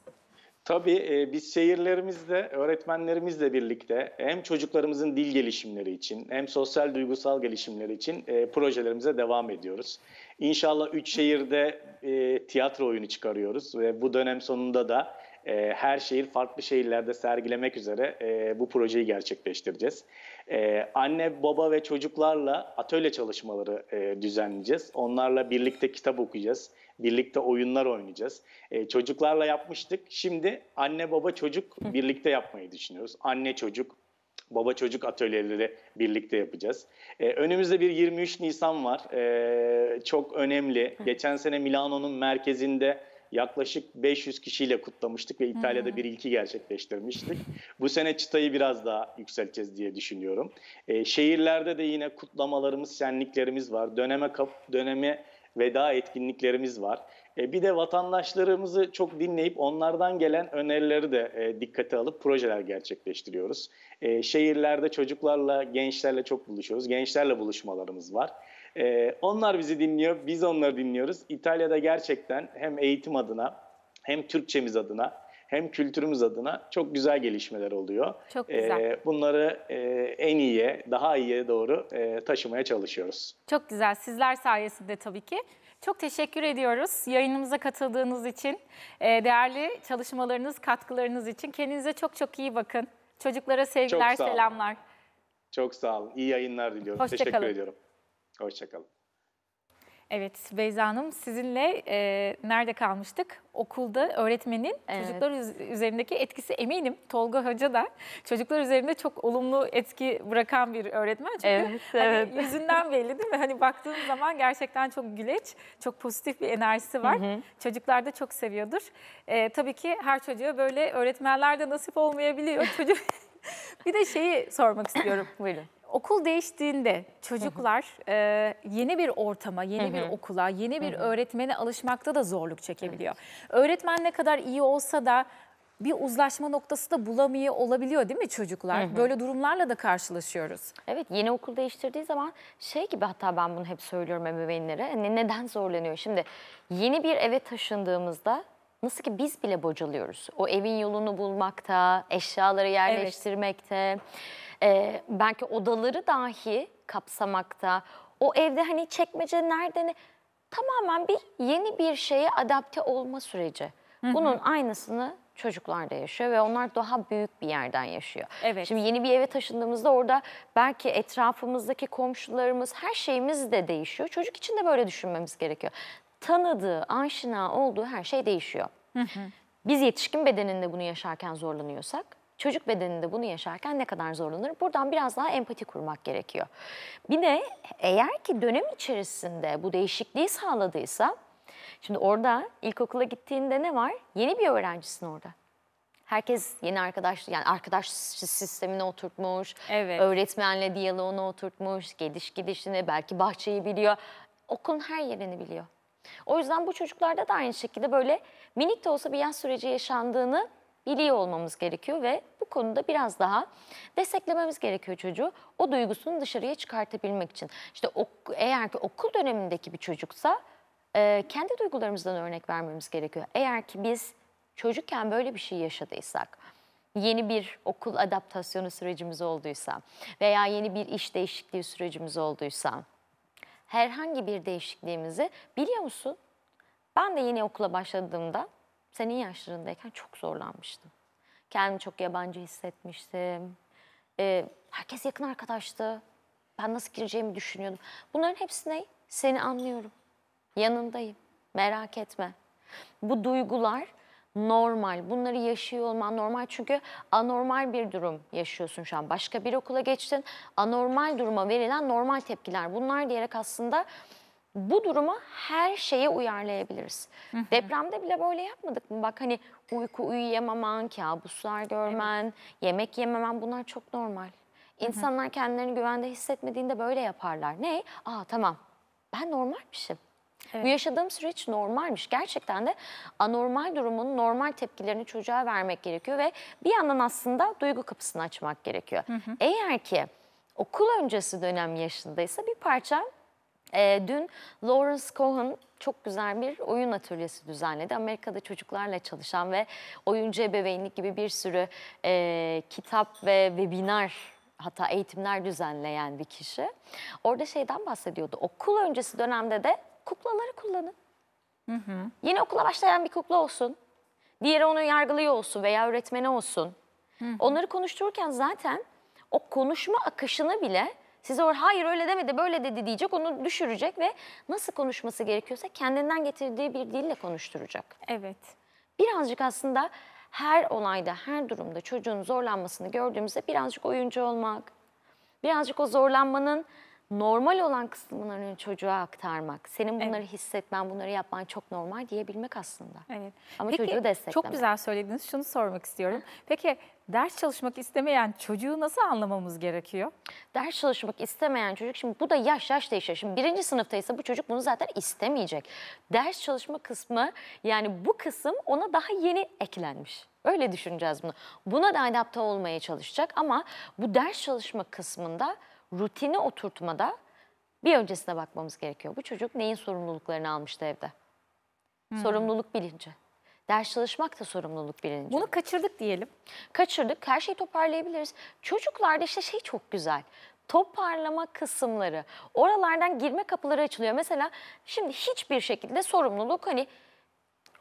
Tabii e, biz şehirlerimizde öğretmenlerimizle birlikte hem çocuklarımızın dil gelişimleri için hem sosyal duygusal gelişimleri için e, projelerimize devam ediyoruz. İnşallah 3 şehirde e, tiyatro oyunu çıkarıyoruz ve bu dönem sonunda da e, her şehir farklı şehirlerde sergilemek üzere e, bu projeyi gerçekleştireceğiz. E, anne, baba ve çocuklarla atölye çalışmaları e, düzenleyeceğiz. Onlarla birlikte kitap okuyacağız Birlikte oyunlar oynayacağız. E, çocuklarla yapmıştık. Şimdi anne baba çocuk birlikte yapmayı düşünüyoruz. Anne çocuk, baba çocuk atölyeleri birlikte yapacağız. E, önümüzde bir 23 Nisan var. E, çok önemli. Geçen sene Milano'nun merkezinde yaklaşık 500 kişiyle kutlamıştık ve İtalya'da bir ilki gerçekleştirmiştik. Bu sene çıtayı biraz daha yükselteceğiz diye düşünüyorum. E, şehirlerde de yine kutlamalarımız, şenliklerimiz var. Döneme kap döneme veda etkinliklerimiz var. E, bir de vatandaşlarımızı çok dinleyip onlardan gelen önerileri de e, dikkate alıp projeler gerçekleştiriyoruz. E, şehirlerde çocuklarla, gençlerle çok buluşuyoruz. Gençlerle buluşmalarımız var. E, onlar bizi dinliyor, biz onları dinliyoruz. İtalya'da gerçekten hem eğitim adına hem Türkçemiz adına hem kültürümüz adına çok güzel gelişmeler oluyor. Çok güzel. E, bunları e, en iyiye, daha iyiye doğru e, taşımaya çalışıyoruz. Çok güzel. Sizler sayesinde tabii ki. Çok teşekkür ediyoruz yayınımıza katıldığınız için, ee, değerli çalışmalarınız, katkılarınız için. Kendinize çok çok iyi bakın. Çocuklara sevgiler, çok selamlar. Çok sağ olun. İyi yayınlar diliyorum. Hoşça teşekkür kalın. ediyorum. Hoşçakalın. Evet Beyza Hanım sizinle e, nerede kalmıştık? Okulda öğretmenin evet. çocuklar üzerindeki etkisi eminim. Tolga Hoca da çocuklar üzerinde çok olumlu etki bırakan bir öğretmen. Çünkü evet, hani evet. Hani yüzünden belli değil mi? Hani baktığım zaman gerçekten çok güleç, çok pozitif bir enerjisi var. Hı hı. Çocuklar da çok seviyordur. E, tabii ki her çocuğa böyle öğretmenler de nasip olmayabiliyor. Çocuk... bir de şeyi sormak istiyorum. Buyurun. Okul değiştiğinde çocuklar e, yeni bir ortama, yeni bir okula, yeni bir öğretmene alışmakta da zorluk çekebiliyor. Öğretmen ne kadar iyi olsa da bir uzlaşma noktası da bulamıyor olabiliyor değil mi çocuklar? Hı hı. Böyle durumlarla da karşılaşıyoruz. Evet yeni okul değiştirdiği zaman şey gibi hatta ben bunu hep söylüyorum ebeveynlere. Hani neden zorlanıyor? Şimdi yeni bir eve taşındığımızda nasıl ki biz bile bocalıyoruz. O evin yolunu bulmakta, eşyaları yerleştirmekte. Evet e, belki odaları dahi kapsamakta. O evde hani çekmece nerede ne tamamen bir yeni bir şeye adapte olma süreci. Bunun aynısını çocuklar da yaşıyor ve onlar daha büyük bir yerden yaşıyor. Evet. Şimdi yeni bir eve taşındığımızda orada belki etrafımızdaki komşularımız her şeyimiz de değişiyor. Çocuk için de böyle düşünmemiz gerekiyor. Tanıdığı, aşina olduğu her şey değişiyor. Biz yetişkin bedeninde bunu yaşarken zorlanıyorsak Çocuk bedeninde bunu yaşarken ne kadar zorlanır? Buradan biraz daha empati kurmak gerekiyor. Bir de eğer ki dönem içerisinde bu değişikliği sağladıysa, şimdi orada ilkokula gittiğinde ne var? Yeni bir öğrencisin orada. Herkes yeni arkadaş yani arkadaş sistemine oturtmuş, evet. öğretmenle diyaloğunu oturtmuş, geliş gidişini, belki bahçeyi biliyor. Okulun her yerini biliyor. O yüzden bu çocuklarda da aynı şekilde böyle minik de olsa bir yaz süreci yaşandığını biliyor olmamız gerekiyor ve bu konuda biraz daha desteklememiz gerekiyor çocuğu. O duygusunu dışarıya çıkartabilmek için. İşte eğer ki okul dönemindeki bir çocuksa e, kendi duygularımızdan örnek vermemiz gerekiyor. Eğer ki biz çocukken böyle bir şey yaşadıysak, yeni bir okul adaptasyonu sürecimiz olduysa veya yeni bir iş değişikliği sürecimiz olduysa herhangi bir değişikliğimizi biliyor musun? Ben de yeni okula başladığımda senin yaşlarındayken çok zorlanmıştım. Kendimi çok yabancı hissetmiştim. Ee, herkes yakın arkadaştı. Ben nasıl gireceğimi düşünüyordum. Bunların hepsine seni anlıyorum. Yanındayım. Merak etme. Bu duygular normal. Bunları yaşıyor olman normal çünkü anormal bir durum yaşıyorsun şu an. Başka bir okula geçtin. Anormal duruma verilen normal tepkiler bunlar diyerek aslında bu duruma her şeye uyarlayabiliriz. Hı hı. Depremde bile böyle yapmadık mı? Bak hani uyku uyuyamaman, kabuslar görmen, evet. yemek yememen bunlar çok normal. İnsanlar hı hı. kendilerini güvende hissetmediğinde böyle yaparlar. Ne? Aa tamam ben normalmişim. Evet. Bu yaşadığım süreç normalmiş. Gerçekten de anormal durumun normal tepkilerini çocuğa vermek gerekiyor ve bir yandan aslında duygu kapısını açmak gerekiyor. Hı hı. Eğer ki okul öncesi dönem yaşındaysa bir parça e, dün Lawrence Cohen çok güzel bir oyun atölyesi düzenledi. Amerika'da çocuklarla çalışan ve oyuncu ebeveynlik gibi bir sürü e, kitap ve webinar hatta eğitimler düzenleyen bir kişi. Orada şeyden bahsediyordu. Okul öncesi dönemde de kuklaları kullanın. Hı hı. Yeni okula başlayan bir kukla olsun. Diğeri onu yargılıyor olsun veya öğretmeni olsun. Hı hı. Onları konuştururken zaten o konuşma akışını bile Size or hayır öyle demedi böyle dedi diyecek onu düşürecek ve nasıl konuşması gerekiyorsa kendinden getirdiği bir dille konuşturacak. Evet. Birazcık aslında her olayda, her durumda çocuğun zorlanmasını gördüğümüzde birazcık oyuncu olmak, birazcık o zorlanmanın normal olan kısımlarını çocuğa aktarmak, senin bunları evet. hissetmen, bunları yapman çok normal diyebilmek aslında. Evet. Ama Peki, çocuğu desteklemek. Çok güzel söylediniz. Şunu sormak istiyorum. Peki ders çalışmak istemeyen çocuğu nasıl anlamamız gerekiyor? Ders çalışmak istemeyen çocuk şimdi bu da yaş yaş değişiyor. Şimdi birinci sınıftaysa bu çocuk bunu zaten istemeyecek. Ders çalışma kısmı yani bu kısım ona daha yeni eklenmiş. Öyle düşüneceğiz bunu. Buna da adapte olmaya çalışacak ama bu ders çalışma kısmında rutini oturtmada bir öncesine bakmamız gerekiyor. Bu çocuk neyin sorumluluklarını almıştı evde? Hmm. Sorumluluk bilinci. Ders çalışmak da sorumluluk bilinci. Bunu kaçırdık diyelim. Kaçırdık. Her şeyi toparlayabiliriz. Çocuklarda işte şey çok güzel. Toparlama kısımları. Oralardan girme kapıları açılıyor. Mesela şimdi hiçbir şekilde sorumluluk hani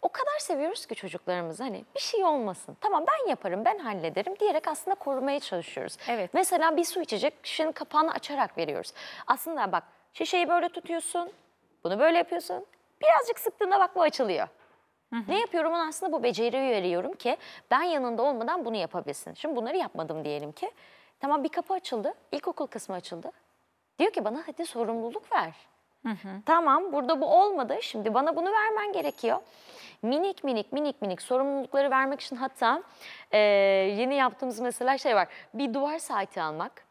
o kadar seviyoruz ki çocuklarımızı hani bir şey olmasın. Tamam ben yaparım, ben hallederim diyerek aslında korumaya çalışıyoruz. Evet. Mesela bir su içecek şişenin kapağını açarak veriyoruz. Aslında bak şişeyi böyle tutuyorsun, bunu böyle yapıyorsun. Birazcık sıktığında bak bu açılıyor. Ne yapıyorum onu aslında bu beceriyi veriyorum ki ben yanında olmadan bunu yapabilsin. Şimdi bunları yapmadım diyelim ki. Tamam bir kapı açıldı, ilkokul kısmı açıldı. Diyor ki bana hadi sorumluluk ver. Hı hı. Tamam burada bu olmadı şimdi bana bunu vermen gerekiyor minik minik minik minik sorumlulukları vermek için hatta e, yeni yaptığımız mesela şey var. Bir duvar saati almak.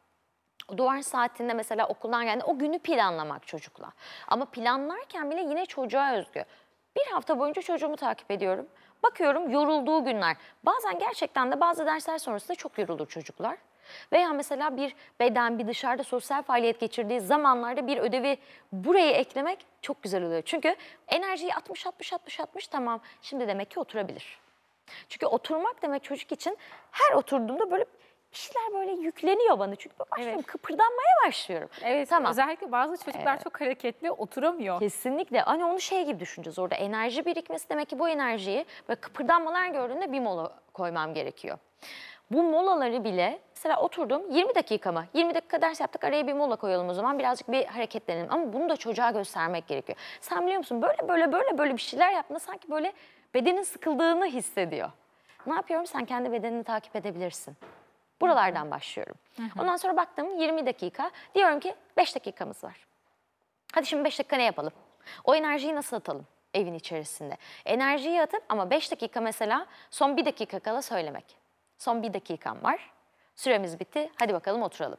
Duvar saatinde mesela okuldan geldiğinde o günü planlamak çocukla. Ama planlarken bile yine çocuğa özgü. Bir hafta boyunca çocuğumu takip ediyorum. Bakıyorum yorulduğu günler. Bazen gerçekten de bazı dersler sonrasında çok yorulur çocuklar. Veya mesela bir beden bir dışarıda sosyal faaliyet geçirdiği zamanlarda bir ödevi buraya eklemek çok güzel oluyor. Çünkü enerjiyi 60 60 60 60 tamam şimdi demek ki oturabilir. Çünkü oturmak demek çocuk için her oturduğumda böyle işler böyle yükleniyor bana çünkü başlıyorum evet. kıpırdanmaya başlıyorum. Evet tamam. özellikle bazı çocuklar ee, çok hareketli oturamıyor. Kesinlikle hani onu şey gibi düşüneceğiz orada enerji birikmesi demek ki bu enerjiyi böyle kıpırdanmalar gördüğünde bir mola koymam gerekiyor. Bu molaları bile mesela oturdum 20 dakika mı? 20 dakika ders yaptık araya bir mola koyalım o zaman birazcık bir hareketlenelim. Ama bunu da çocuğa göstermek gerekiyor. Sen biliyor musun böyle böyle böyle böyle bir şeyler yaptığında sanki böyle bedenin sıkıldığını hissediyor. Ne yapıyorum? Sen kendi bedenini takip edebilirsin. Buralardan başlıyorum. Ondan sonra baktım 20 dakika. Diyorum ki 5 dakikamız var. Hadi şimdi 5 dakika ne yapalım? O enerjiyi nasıl atalım evin içerisinde? Enerjiyi atıp ama 5 dakika mesela son 1 dakika kala söylemek. Son bir dakikam var. Süremiz bitti. Hadi bakalım oturalım.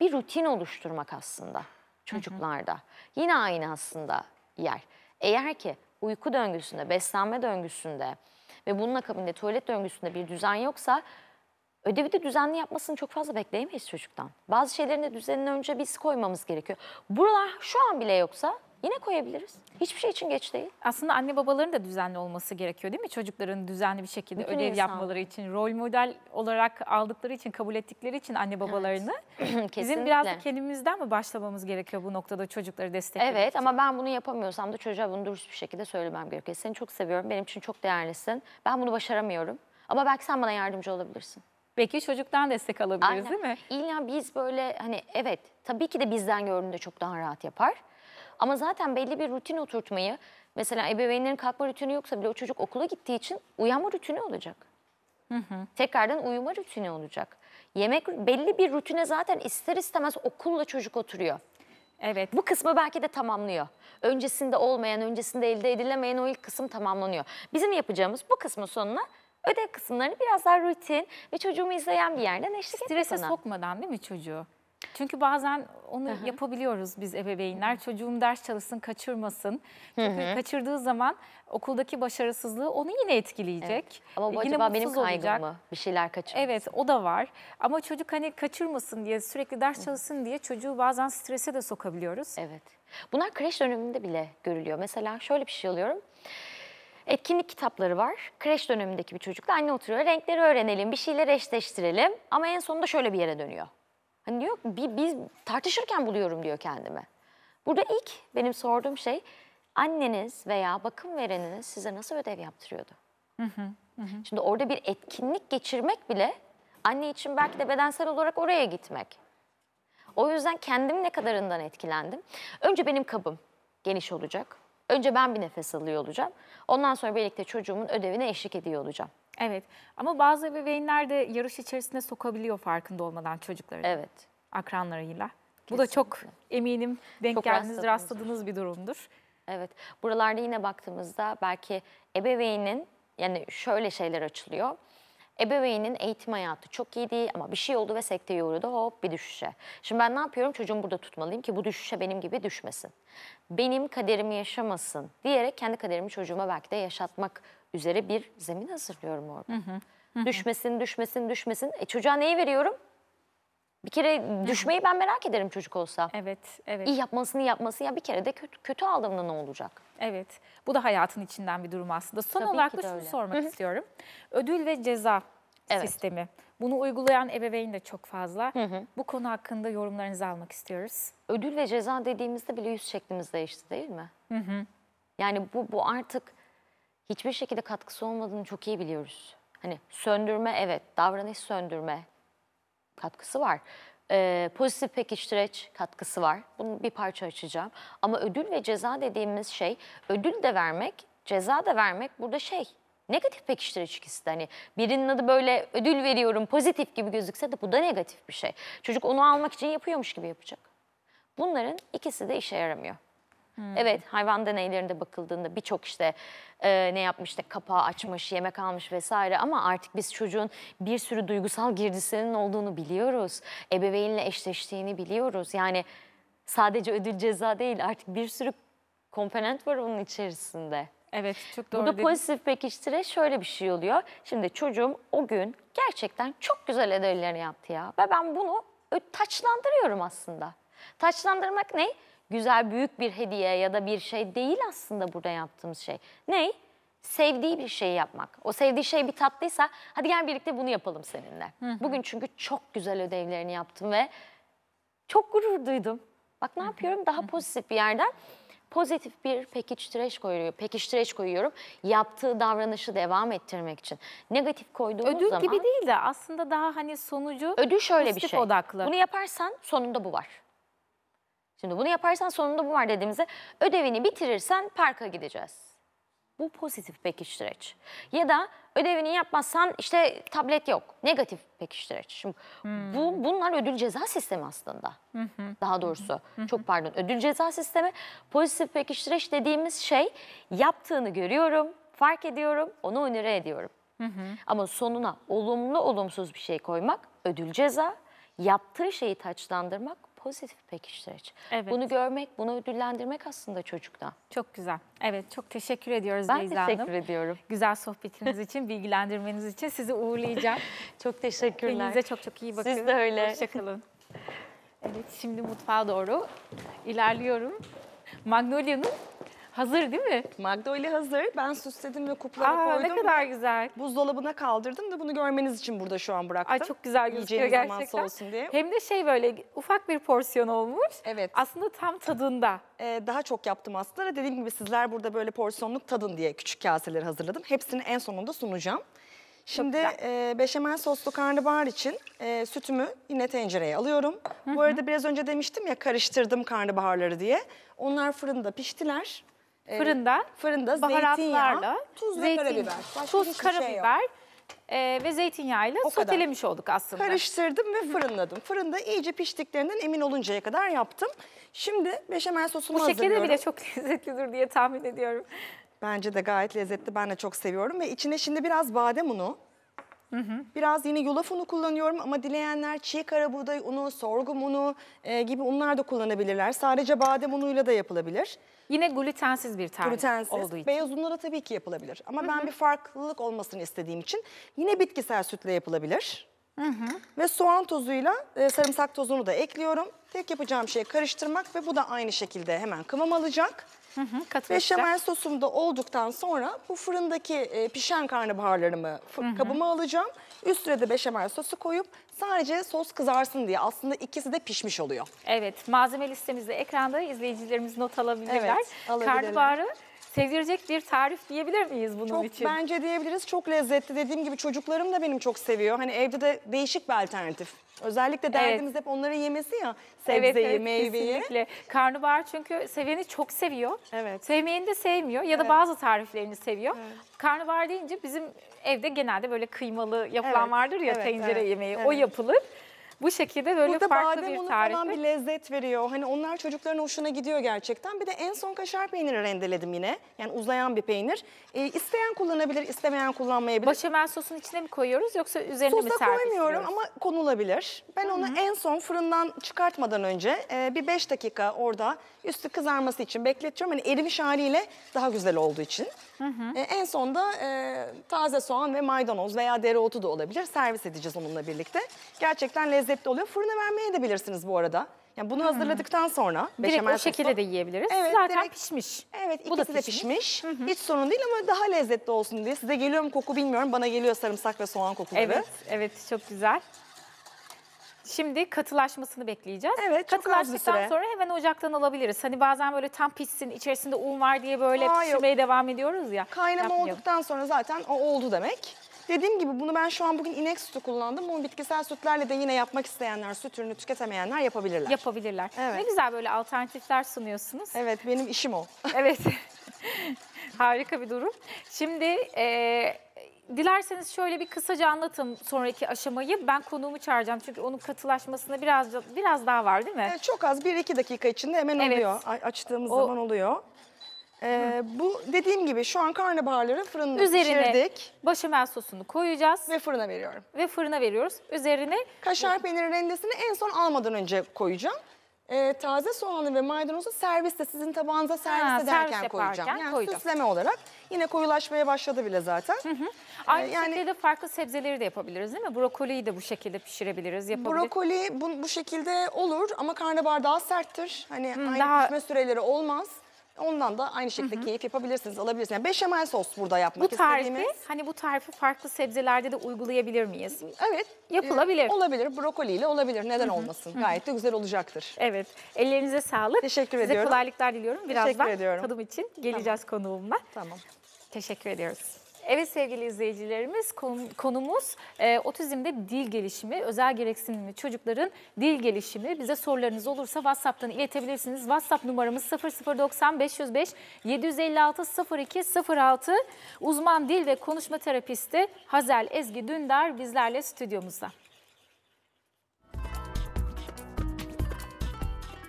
Bir rutin oluşturmak aslında çocuklarda. Hı hı. Yine aynı aslında yer. Eğer ki uyku döngüsünde, beslenme döngüsünde ve bunun akabinde tuvalet döngüsünde bir düzen yoksa ödevi de düzenli yapmasını çok fazla bekleyemeyiz çocuktan. Bazı şeylerin de düzenini önce biz koymamız gerekiyor. Buralar şu an bile yoksa Yine koyabiliriz. Hiçbir şey için geç değil. Aslında anne babaların da düzenli olması gerekiyor değil mi? Çocukların düzenli bir şekilde Bütün ödev insan. yapmaları için, rol model olarak aldıkları için, kabul ettikleri için anne babalarını. Evet. Bizim biraz da kendimizden mi başlamamız gerekiyor bu noktada çocukları desteklemek Evet için? ama ben bunu yapamıyorsam da çocuğa bunu dürüst bir şekilde söylemem gerekiyor. Seni çok seviyorum, benim için çok değerlisin. Ben bunu başaramıyorum ama belki sen bana yardımcı olabilirsin. Belki çocuktan destek alabiliriz Aynen. değil mi? İlla biz böyle hani evet tabii ki de bizden gördüğünde çok daha rahat yapar. Ama zaten belli bir rutin oturtmayı, mesela ebeveynlerin kalkma rutini yoksa bile o çocuk okula gittiği için uyanma rutini olacak. Hı hı. Tekrardan uyuma rutini olacak. Yemek belli bir rutine zaten ister istemez okulla çocuk oturuyor. Evet. Bu kısmı belki de tamamlıyor. Öncesinde olmayan, öncesinde elde edilemeyen o ilk kısım tamamlanıyor. Bizim yapacağımız bu kısmın sonuna ödev kısımlarını biraz daha rutin ve çocuğumu izleyen bir yerden eşlik Strese etmek. Strese sokmadan değil mi çocuğu? Çünkü bazen onu Hı-hı. yapabiliyoruz biz ebeveynler. Hı-hı. Çocuğum ders çalışsın, kaçırmasın. Çünkü Hı-hı. kaçırdığı zaman okuldaki başarısızlığı onu yine etkileyecek. Evet. Ama bu yine acaba benim kaygım mı? Bir şeyler kaçırmasın. Evet o da var. Ama çocuk hani kaçırmasın diye, sürekli ders çalışsın diye çocuğu bazen strese de sokabiliyoruz. Evet. Bunlar kreş döneminde bile görülüyor. Mesela şöyle bir şey alıyorum. Etkinlik kitapları var. Kreş dönemindeki bir çocukla anne oturuyor. Renkleri öğrenelim, bir şeyler eşleştirelim. Ama en sonunda şöyle bir yere dönüyor. Hani diyor biz tartışırken buluyorum diyor kendime. Burada ilk benim sorduğum şey anneniz veya bakım vereniniz size nasıl ödev yaptırıyordu? Hı hı, hı. Şimdi orada bir etkinlik geçirmek bile anne için belki de bedensel olarak oraya gitmek. O yüzden kendim ne kadarından etkilendim. Önce benim kabım geniş olacak. Önce ben bir nefes alıyor olacağım. Ondan sonra birlikte çocuğumun ödevine eşlik ediyor olacağım. Evet ama bazı ebeveynler de yarış içerisinde sokabiliyor farkında olmadan çocukları, Evet. akranlarıyla. Bu da çok eminim denk Çok geldiğiniz, rastladığınız bir durumdur. Evet. Buralarda yine baktığımızda belki ebeveynin yani şöyle şeyler açılıyor. Ebeveynin eğitim hayatı çok iyi değil ama bir şey oldu ve sekteye uğradı hop bir düşüşe. Şimdi ben ne yapıyorum? Çocuğumu burada tutmalıyım ki bu düşüşe benim gibi düşmesin. Benim kaderimi yaşamasın diyerek kendi kaderimi çocuğuma belki de yaşatmak üzere bir zemin hazırlıyorum orada. Hı hı. Düşmesin, düşmesin, düşmesin. E, çocuğa neyi veriyorum? Bir kere düşmeyi ben merak ederim çocuk olsa. Evet, evet. İyi yapmasını yapmasın ya bir kere de kötü, kötü aldığında ne olacak? Evet, bu da hayatın içinden bir durum aslında. Son Tabii olarak da şunu öyle. sormak istiyorum. Ödül ve ceza evet. sistemi. Bunu uygulayan ebeveyn de çok fazla. Hı hı. Bu konu hakkında yorumlarınızı almak istiyoruz. Ödül ve ceza dediğimizde bile yüz şeklimiz değişti değil mi? Hı hı. Yani bu, bu artık hiçbir şekilde katkısı olmadığını çok iyi biliyoruz. Hani söndürme evet, davranış söndürme, katkısı var. Ee, pozitif pekiştireç katkısı var. Bunu bir parça açacağım. Ama ödül ve ceza dediğimiz şey ödül de vermek, ceza da vermek burada şey negatif pekiştireç ikisi de. Hani birinin adı böyle ödül veriyorum pozitif gibi gözükse de bu da negatif bir şey. Çocuk onu almak için yapıyormuş gibi yapacak. Bunların ikisi de işe yaramıyor. Hmm. Evet hayvan deneylerinde bakıldığında birçok işte e, ne yapmış işte kapağı açmış, yemek almış vesaire ama artık biz çocuğun bir sürü duygusal girdisinin olduğunu biliyoruz. Ebeveynle eşleştiğini biliyoruz. Yani sadece ödül ceza değil artık bir sürü komponent var bunun içerisinde. Evet çok doğru. Burada dedin. pozitif pekiştire şöyle bir şey oluyor. Şimdi çocuğum o gün gerçekten çok güzel ödüllerini yaptı ya. Ve ben bunu taçlandırıyorum aslında. Taçlandırmak ne? güzel büyük bir hediye ya da bir şey değil aslında burada yaptığımız şey. Ney? Sevdiği bir şey yapmak. O sevdiği şey bir tatlıysa hadi gel birlikte bunu yapalım seninle. Hı hı. Bugün çünkü çok güzel ödevlerini yaptım ve çok gurur duydum. Bak ne yapıyorum daha pozitif bir yerden pozitif bir pekiştireç koyuyor. Pekiştireç koyuyorum. Yaptığı davranışı devam ettirmek için. Negatif koyduğum Ödül zaman Ödül gibi değil de aslında daha hani sonucu ödül şöyle bir şey. odaklı. Bunu yaparsan sonunda bu var. Şimdi bunu yaparsan sonunda bu var dediğimizde ödevini bitirirsen parka gideceğiz. Bu pozitif pekiştireç. Ya da ödevini yapmazsan işte tablet yok. Negatif pekiştireç. Şimdi hmm. bu bunlar ödül ceza sistemi aslında. Hı Daha doğrusu hı çok pardon ödül ceza sistemi pozitif pekiştireç dediğimiz şey yaptığını görüyorum, fark ediyorum, onu önere ediyorum. Hı Ama sonuna olumlu olumsuz bir şey koymak ödül ceza, yaptığı şeyi taçlandırmak pozitif pekiştireç. Evet. Bunu görmek, bunu ödüllendirmek aslında çocuktan. Çok güzel. Evet çok teşekkür ediyoruz ben Beyza Hanım. Ben teşekkür ediyorum. Güzel sohbetiniz için, bilgilendirmeniz için sizi uğurlayacağım. çok teşekkürler. Kendinize çok çok iyi bakın. Siz de öyle. Hoşçakalın. Evet şimdi mutfağa doğru ilerliyorum. Magnolia'nın Hazır değil mi? ile hazır. Ben süsledim ve kuplara Aa, koydum. Ne kadar güzel. Buzdolabına kaldırdım da bunu görmeniz için burada şu an bıraktım. Ay çok güzel gözüküyor gerçekten. olsun diye. Hem de şey böyle ufak bir porsiyon olmuş. Evet. Aslında tam tadında. Ee, daha çok yaptım aslında. Dediğim gibi sizler burada böyle porsiyonluk tadın diye küçük kaseleri hazırladım. Hepsini en sonunda sunacağım. Şimdi e, beşamel soslu karnabahar için e, sütümü yine tencereye alıyorum. Hı hı. Bu arada biraz önce demiştim ya karıştırdım karnabaharları diye. Onlar fırında piştiler. Fırında, fırında baharatlarla, tuz ve karabiber. tuz, şey karabiber. Şey e, ve zeytinyağıyla o sotelemiş kadar. olduk aslında. Karıştırdım ve fırınladım. Fırında iyice piştiklerinden emin oluncaya kadar yaptım. Şimdi beşamel sosunu hazırlıyorum. Bu şekilde bile çok lezzetlidir diye tahmin ediyorum. Bence de gayet lezzetli. Ben de çok seviyorum. Ve içine şimdi biraz badem unu, Hı hı. Biraz yine yulaf unu kullanıyorum ama dileyenler çiğ karabuğday unu, sorgum unu e, gibi unlar da kullanabilirler. Sadece badem unuyla da yapılabilir. Yine glutensiz bir tarif Glutensiz. olduğu için. Beyaz unla da tabii ki yapılabilir. Ama hı hı. ben bir farklılık olmasını istediğim için yine bitkisel sütle yapılabilir. Hı hı. Ve soğan tozuyla e, sarımsak tozunu da ekliyorum. Tek yapacağım şey karıştırmak ve bu da aynı şekilde hemen kıvam alacak. Hı hı, Beşamel sosum da olduktan sonra bu fırındaki e, pişen karnabaharlarımı hı hı. kabıma alacağım. Üstüne de beşamel sosu koyup sadece sos kızarsın diye aslında ikisi de pişmiş oluyor. Evet malzeme listemizde ekranda izleyicilerimiz not alabilirler. Evet, alabilirler. Karnabaharı sevdirecek bir tarif diyebilir miyiz bunun çok, için? Bence diyebiliriz. Çok lezzetli. Dediğim gibi çocuklarım da benim çok seviyor. Hani evde de değişik bir alternatif. Özellikle derdimiz evet. hep onların yemesi ya. Sebzeyi, evet, evet, meyveyi. Kesinlikle. Karnabahar çünkü seveni çok seviyor. Evet. Sevmeyeni de sevmiyor ya da evet. bazı tariflerini seviyor. Evet. Karnabahar deyince bizim evde genelde böyle kıymalı yapılan evet. vardır ya evet, tencere evet. yemeği. Evet. O yapılır. Bu şekilde böyle Burada farklı bir tarif. Burada falan bir lezzet veriyor. Hani onlar çocukların hoşuna gidiyor gerçekten. Bir de en son kaşar peyniri rendeledim yine. Yani uzlayan bir peynir. Ee, isteyen kullanabilir, istemeyen kullanmayabilir. Başamel sosun içine mi koyuyoruz yoksa üzerine Sosa mi servis koymuyorum ama konulabilir. Ben Hı -hı. onu en son fırından çıkartmadan önce e, bir 5 dakika orada üstü kızarması için bekletiyorum. Hani erimiş haliyle daha güzel olduğu için. Hı hı. E, en sonda e, taze soğan ve maydanoz veya dereotu da olabilir. Servis edeceğiz onunla birlikte. Gerçekten lezzetli oluyor. Fırına vermeye de bilirsiniz bu arada. Yani bunu hmm. hazırladıktan sonra direkt o şekilde de yiyebiliriz. Evet, Zaten direkt, pişmiş. Evet, ikisi Bu da pişmiş. de pişmiş. Hı hı. Hiç sorun değil ama daha lezzetli olsun diye. Size geliyor mu koku bilmiyorum. Bana geliyor sarımsak ve soğan kokuları. Evet, evet çok güzel. Şimdi katılaşmasını bekleyeceğiz. Evet, çok az Katılaştıktan sonra hemen ocaktan alabiliriz. Hani bazen böyle tam pişsin, içerisinde un var diye böyle Hayır. pişirmeye devam ediyoruz ya. Kaynama olduktan sonra zaten o oldu demek. Dediğim gibi bunu ben şu an bugün inek sütü kullandım. Bunu bitkisel sütlerle de yine yapmak isteyenler, süt ürünü tüketemeyenler yapabilirler. Yapabilirler. Evet. Ne güzel böyle alternatifler sunuyorsunuz. Evet, benim işim o. Evet. Harika bir durum. Şimdi e, dilerseniz şöyle bir kısaca anlatın sonraki aşamayı. Ben konuğumu çağıracağım çünkü onun katılaşmasına biraz biraz daha var değil mi? Evet, çok az bir iki dakika içinde hemen evet. oluyor. Açtığımız o... zaman oluyor. Ee, bu dediğim gibi şu an karnabaharları fırında Üzerine pişirdik. başamel sosunu koyacağız. Ve fırına veriyorum. Ve fırına veriyoruz. Üzerine... Kaşar peyniri rendesini en son almadan önce koyacağım e, taze soğanı ve maydanozu serviste sizin tabağınıza serviste Ha, ederken yaparken koyacağım. Yani koyacağım. süsleme olarak yine koyulaşmaya başladı bile zaten. Ee, aynı Ee, yani- şekilde farklı sebzeleri de yapabiliriz değil mi? Brokoliyi de bu şekilde pişirebiliriz, yapabiliriz. Brokoli bu, bu şekilde olur ama karnabahar daha serttir. Hani aynı daha- pişme süreleri olmaz. Ondan da aynı şekilde keyif yapabilirsiniz, alabilirsiniz. Yani beşamel sos burada yapmak Bu tarifi istediğimiz. hani bu tarifi farklı sebzelerde de uygulayabilir miyiz? Evet. Yapılabilir. E, olabilir. ile, olabilir. Neden olmasın? Gayet de güzel olacaktır. Evet. Ellerinize sağlık. Teşekkür Size ediyorum. kolaylıklar diliyorum. Birazdan ediyorum. tadım için geleceğiz konuğumla. Tamam. Teşekkür ediyoruz. Evet sevgili izleyicilerimiz konumuz e, otizmde dil gelişimi, özel gereksinimli çocukların dil gelişimi. Bize sorularınız olursa WhatsApp'tan iletebilirsiniz. WhatsApp numaramız 0090 505 756 02 Uzman dil ve konuşma terapisti Hazel Ezgi Dündar bizlerle stüdyomuzda.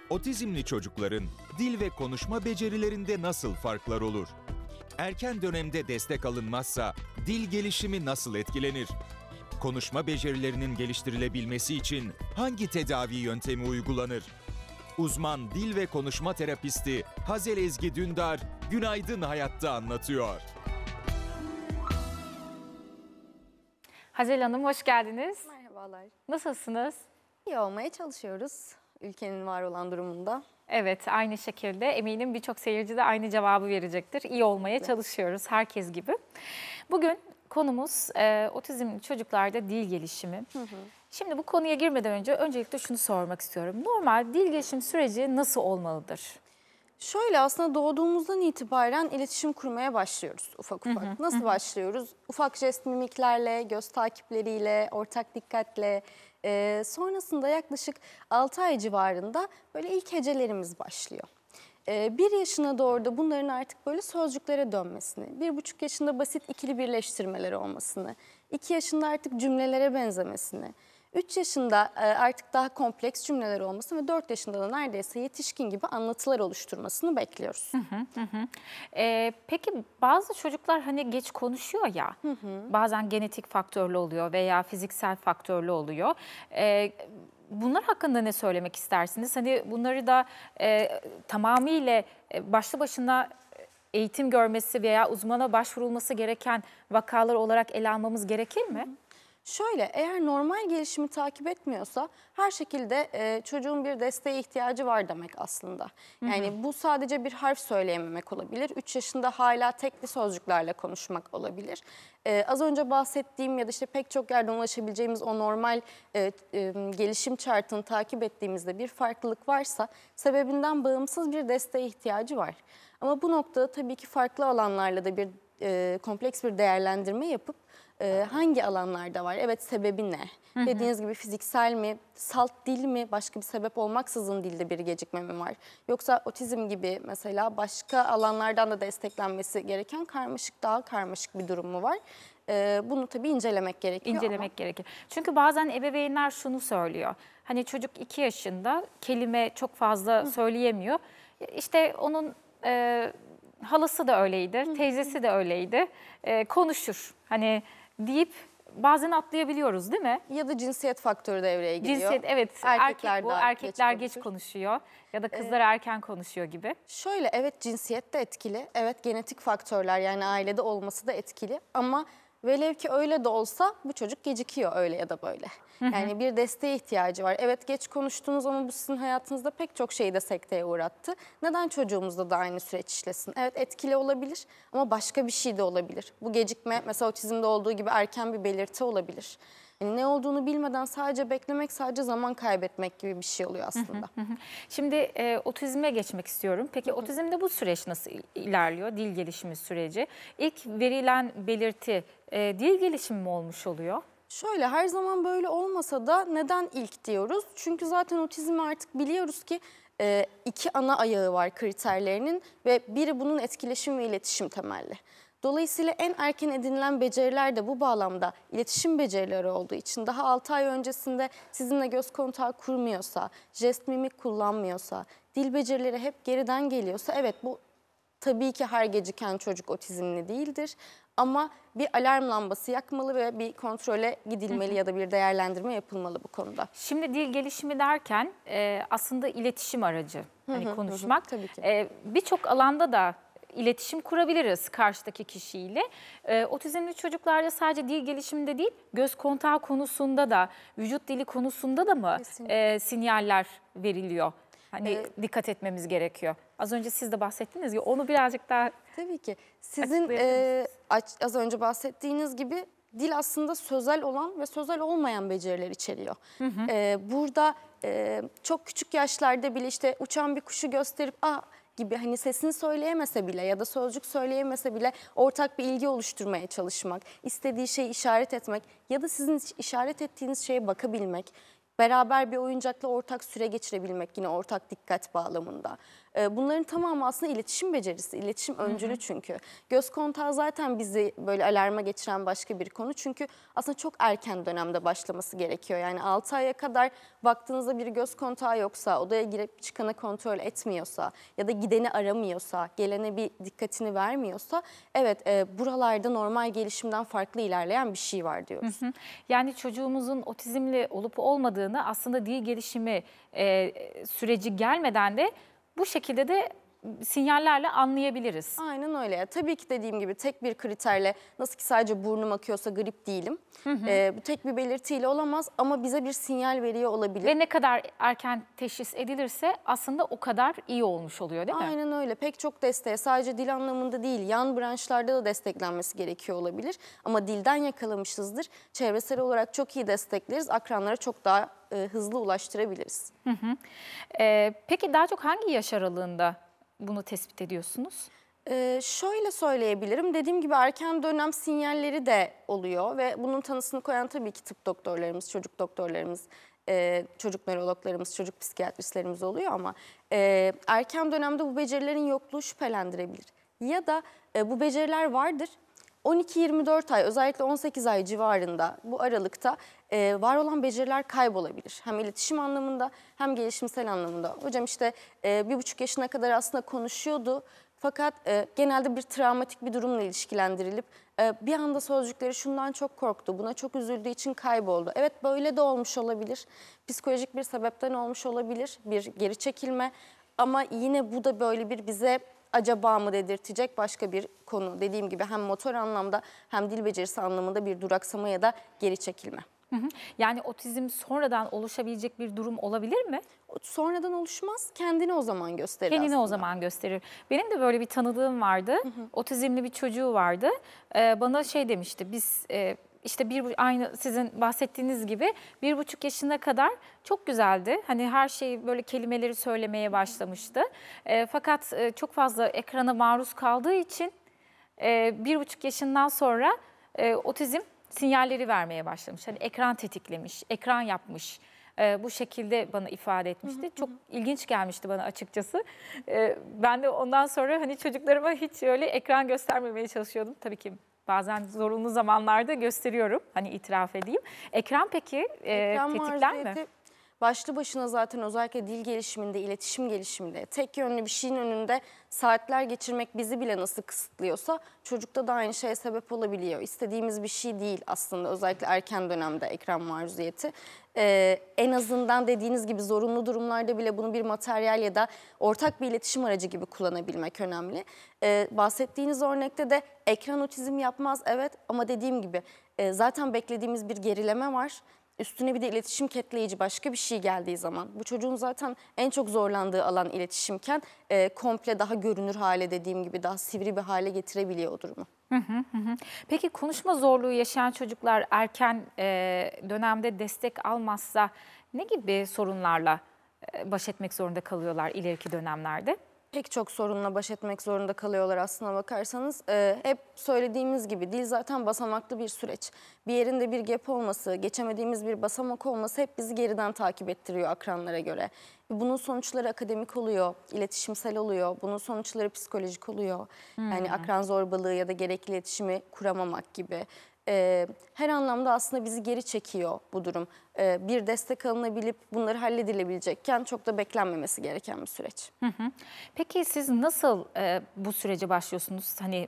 Otizmli çocukların dil ve konuşma becerilerinde nasıl farklar olur? erken dönemde destek alınmazsa dil gelişimi nasıl etkilenir? Konuşma becerilerinin geliştirilebilmesi için hangi tedavi yöntemi uygulanır? Uzman dil ve konuşma terapisti Hazel Ezgi Dündar Günaydın Hayat'ta anlatıyor. Hazel Hanım hoş geldiniz. Merhabalar. Nasılsınız? İyi olmaya çalışıyoruz ülkenin var olan durumunda. Evet aynı şekilde eminim birçok seyirci de aynı cevabı verecektir. İyi olmaya çalışıyoruz herkes gibi. Bugün konumuz e, otizmli çocuklarda dil gelişimi. Hı hı. Şimdi bu konuya girmeden önce öncelikle şunu sormak istiyorum. Normal dil gelişim süreci nasıl olmalıdır? Şöyle aslında doğduğumuzdan itibaren iletişim kurmaya başlıyoruz ufak ufak. Hı hı, Nasıl hı. başlıyoruz? Ufak jest mimiklerle, göz takipleriyle, ortak dikkatle, e, sonrasında yaklaşık 6 ay civarında böyle ilk hecelerimiz başlıyor. bir yaşına doğru da bunların artık böyle sözcüklere dönmesini, bir buçuk yaşında basit ikili birleştirmeleri olmasını, iki yaşında artık cümlelere benzemesini, 3 yaşında e, artık daha kompleks cümleler olması ve 4 yaşında da neredeyse yetişkin gibi anlatılar oluşturmasını bekliyoruz. Hı hı hı. E, peki bazı çocuklar hani geç konuşuyor ya hı hı. bazen genetik faktörlü oluyor veya fiziksel faktörlü oluyor. E, bunlar hakkında ne söylemek istersiniz? Hani bunları da e, tamamıyla e, başlı başına eğitim görmesi veya uzmana başvurulması gereken vakalar olarak ele almamız gerekir mi? Hı hı. Şöyle eğer normal gelişimi takip etmiyorsa her şekilde e, çocuğun bir desteğe ihtiyacı var demek aslında. Yani hı hı. bu sadece bir harf söyleyememek olabilir. 3 yaşında hala tekli sözcüklerle konuşmak olabilir. E, az önce bahsettiğim ya da işte pek çok yerden ulaşabileceğimiz o normal e, e, gelişim chartını takip ettiğimizde bir farklılık varsa sebebinden bağımsız bir desteğe ihtiyacı var. Ama bu noktada tabii ki farklı alanlarla da bir e, kompleks bir değerlendirme yapıp e, hangi alanlarda var? Evet sebebi ne? Hı hı. Dediğiniz gibi fiziksel mi, salt dil mi, başka bir sebep olmaksızın dilde bir gecikme mi var? Yoksa otizm gibi mesela başka alanlardan da desteklenmesi gereken karmaşık, daha karmaşık bir durum mu var? E, bunu tabii incelemek gerekiyor. İncelemek ama. gerekir. Çünkü bazen ebeveynler şunu söylüyor. Hani çocuk 2 yaşında kelime çok fazla hı. söyleyemiyor. İşte onun... E, halası da öyleydi, teyzesi de öyleydi. E, konuşur. Hani deyip bazen atlayabiliyoruz değil mi? Ya da cinsiyet faktörü devreye giriyor. Cinsiyet evet erkekler erkek bu erkekler geç, geç konuşuyor ya da ee, kızlar ee, erken konuşuyor gibi. Şöyle evet cinsiyet de etkili evet genetik faktörler yani ailede olması da etkili ama Velev ki öyle de olsa bu çocuk gecikiyor öyle ya da böyle. Yani bir desteğe ihtiyacı var. Evet geç konuştunuz ama bu sizin hayatınızda pek çok şeyi de sekteye uğrattı. Neden çocuğumuzda da aynı süreç işlesin? Evet etkili olabilir ama başka bir şey de olabilir. Bu gecikme mesela otizmde olduğu gibi erken bir belirti olabilir. Hani ne olduğunu bilmeden sadece beklemek sadece zaman kaybetmek gibi bir şey oluyor aslında. Şimdi e, otizme geçmek istiyorum. Peki otizmde bu süreç nasıl ilerliyor? Dil gelişimi süreci. İlk verilen belirti e, dil gelişimi mi olmuş oluyor? Şöyle her zaman böyle olmasa da neden ilk diyoruz? Çünkü zaten otizmi artık biliyoruz ki e, iki ana ayağı var kriterlerinin ve biri bunun etkileşim ve iletişim temelli. Dolayısıyla en erken edinilen beceriler de bu bağlamda iletişim becerileri olduğu için daha 6 ay öncesinde sizinle göz kontağı kurmuyorsa, jest mimik kullanmıyorsa, dil becerileri hep geriden geliyorsa evet bu tabii ki her geciken çocuk otizmli değildir. Ama bir alarm lambası yakmalı ve bir kontrole gidilmeli ya da bir değerlendirme yapılmalı bu konuda. Şimdi dil gelişimi derken aslında iletişim aracı hani konuşmak. Birçok alanda da iletişim kurabiliriz karşıdaki kişiyle. E, otizmli çocuklarda sadece dil gelişiminde değil, göz kontağı konusunda da, vücut dili konusunda da mı e, sinyaller veriliyor? Hani ee, dikkat etmemiz gerekiyor. Az önce siz de bahsettiniz ya onu birazcık daha Tabii ki. Sizin e, az önce bahsettiğiniz gibi dil aslında sözel olan ve sözel olmayan beceriler içeriyor. Hı hı. E, burada e, çok küçük yaşlarda bile işte uçan bir kuşu gösterip ah gibi hani sesini söyleyemese bile ya da sözcük söyleyemese bile ortak bir ilgi oluşturmaya çalışmak, istediği şeyi işaret etmek ya da sizin işaret ettiğiniz şeye bakabilmek, beraber bir oyuncakla ortak süre geçirebilmek yine ortak dikkat bağlamında. Ee, bunların tamamı aslında iletişim becerisi, iletişim öncülü çünkü. Göz kontağı zaten bizi böyle alarma geçiren başka bir konu. Çünkü aslında çok erken dönemde başlaması gerekiyor. Yani 6 aya kadar baktığınızda bir göz kontağı yoksa, odaya girip çıkanı kontrol etmiyorsa ya da gideni aramıyorsa, gelene bir dikkatini vermiyorsa evet e, buralarda normal gelişimden farklı ilerleyen bir şey var diyoruz. Hı hı. Yani çocuğumuzun otizmli olup olmadığını aslında dil gelişimi e, süreci gelmeden de bu şekilde de sinyallerle anlayabiliriz. Aynen öyle. Tabii ki dediğim gibi tek bir kriterle nasıl ki sadece burnum akıyorsa grip değilim. Hı hı. E, bu tek bir belirtiyle olamaz ama bize bir sinyal veriyor olabilir. Ve ne kadar erken teşhis edilirse aslında o kadar iyi olmuş oluyor değil mi? Aynen öyle. Pek çok desteğe sadece dil anlamında değil yan branşlarda da desteklenmesi gerekiyor olabilir. Ama dilden yakalamışızdır. Çevresel olarak çok iyi destekleriz. Akranlara çok daha e, hızlı ulaştırabiliriz. Hı hı. E, peki daha çok hangi yaş aralığında bunu tespit ediyorsunuz? Ee, şöyle söyleyebilirim. Dediğim gibi erken dönem sinyalleri de oluyor ve bunun tanısını koyan tabii ki tıp doktorlarımız, çocuk doktorlarımız, e, çocuk nörologlarımız, çocuk psikiyatristlerimiz oluyor ama e, erken dönemde bu becerilerin yokluğu şüphelendirebilir. Ya da e, bu beceriler vardır 12-24 ay özellikle 18 ay civarında bu aralıkta e, var olan beceriler kaybolabilir. Hem iletişim anlamında hem gelişimsel anlamında. Hocam işte e, bir buçuk yaşına kadar aslında konuşuyordu. Fakat e, genelde bir travmatik bir durumla ilişkilendirilip e, bir anda sözcükleri şundan çok korktu, buna çok üzüldüğü için kayboldu. Evet böyle de olmuş olabilir, psikolojik bir sebepten olmuş olabilir, bir geri çekilme. Ama yine bu da böyle bir bize acaba mı dedirtecek başka bir konu. Dediğim gibi hem motor anlamda hem dil becerisi anlamında bir duraksama ya da geri çekilme. Yani otizm sonradan oluşabilecek bir durum olabilir mi? Sonradan oluşmaz, kendini o zaman gösterir Kendini aslında. o zaman gösterir. Benim de böyle bir tanıdığım vardı, hı hı. otizmli bir çocuğu vardı. Ee, bana şey demişti, biz e, işte bir aynı sizin bahsettiğiniz gibi bir buçuk yaşına kadar çok güzeldi. Hani her şeyi böyle kelimeleri söylemeye başlamıştı. E, fakat e, çok fazla ekrana maruz kaldığı için e, bir buçuk yaşından sonra e, otizm sinyalleri vermeye başlamış. Hani ekran tetiklemiş, ekran yapmış. E, bu şekilde bana ifade etmişti. Hı hı. Çok ilginç gelmişti bana açıkçası. E, ben de ondan sonra hani çocuklarıma hiç öyle ekran göstermemeye çalışıyordum. Tabii ki bazen zorunlu zamanlarda gösteriyorum. Hani itiraf edeyim. Ekran peki e, Ekran tetikler mi? başlı başına zaten özellikle dil gelişiminde, iletişim gelişiminde tek yönlü bir şeyin önünde saatler geçirmek bizi bile nasıl kısıtlıyorsa çocukta da aynı şeye sebep olabiliyor. İstediğimiz bir şey değil aslında özellikle erken dönemde ekran maruziyeti. Ee, en azından dediğiniz gibi zorunlu durumlarda bile bunu bir materyal ya da ortak bir iletişim aracı gibi kullanabilmek önemli. Ee, bahsettiğiniz örnekte de ekran otizm yapmaz evet ama dediğim gibi e, zaten beklediğimiz bir gerileme var Üstüne bir de iletişim ketleyici başka bir şey geldiği zaman bu çocuğun zaten en çok zorlandığı alan iletişimken e, komple daha görünür hale dediğim gibi daha sivri bir hale getirebiliyor o durumu. Peki konuşma zorluğu yaşayan çocuklar erken e, dönemde destek almazsa ne gibi sorunlarla e, baş etmek zorunda kalıyorlar ileriki dönemlerde? pek çok sorunla baş etmek zorunda kalıyorlar aslına bakarsanız. E, hep söylediğimiz gibi dil zaten basamaklı bir süreç. Bir yerinde bir gap olması, geçemediğimiz bir basamak olması hep bizi geriden takip ettiriyor akranlara göre. Bunun sonuçları akademik oluyor, iletişimsel oluyor. Bunun sonuçları psikolojik oluyor. Hmm. Yani akran zorbalığı ya da gerekli iletişimi kuramamak gibi e, her anlamda aslında bizi geri çekiyor bu durum. E, bir destek alınabilip bunları halledilebilecekken çok da beklenmemesi gereken bir süreç. Hı hı. Peki siz nasıl e, bu sürece başlıyorsunuz? Hani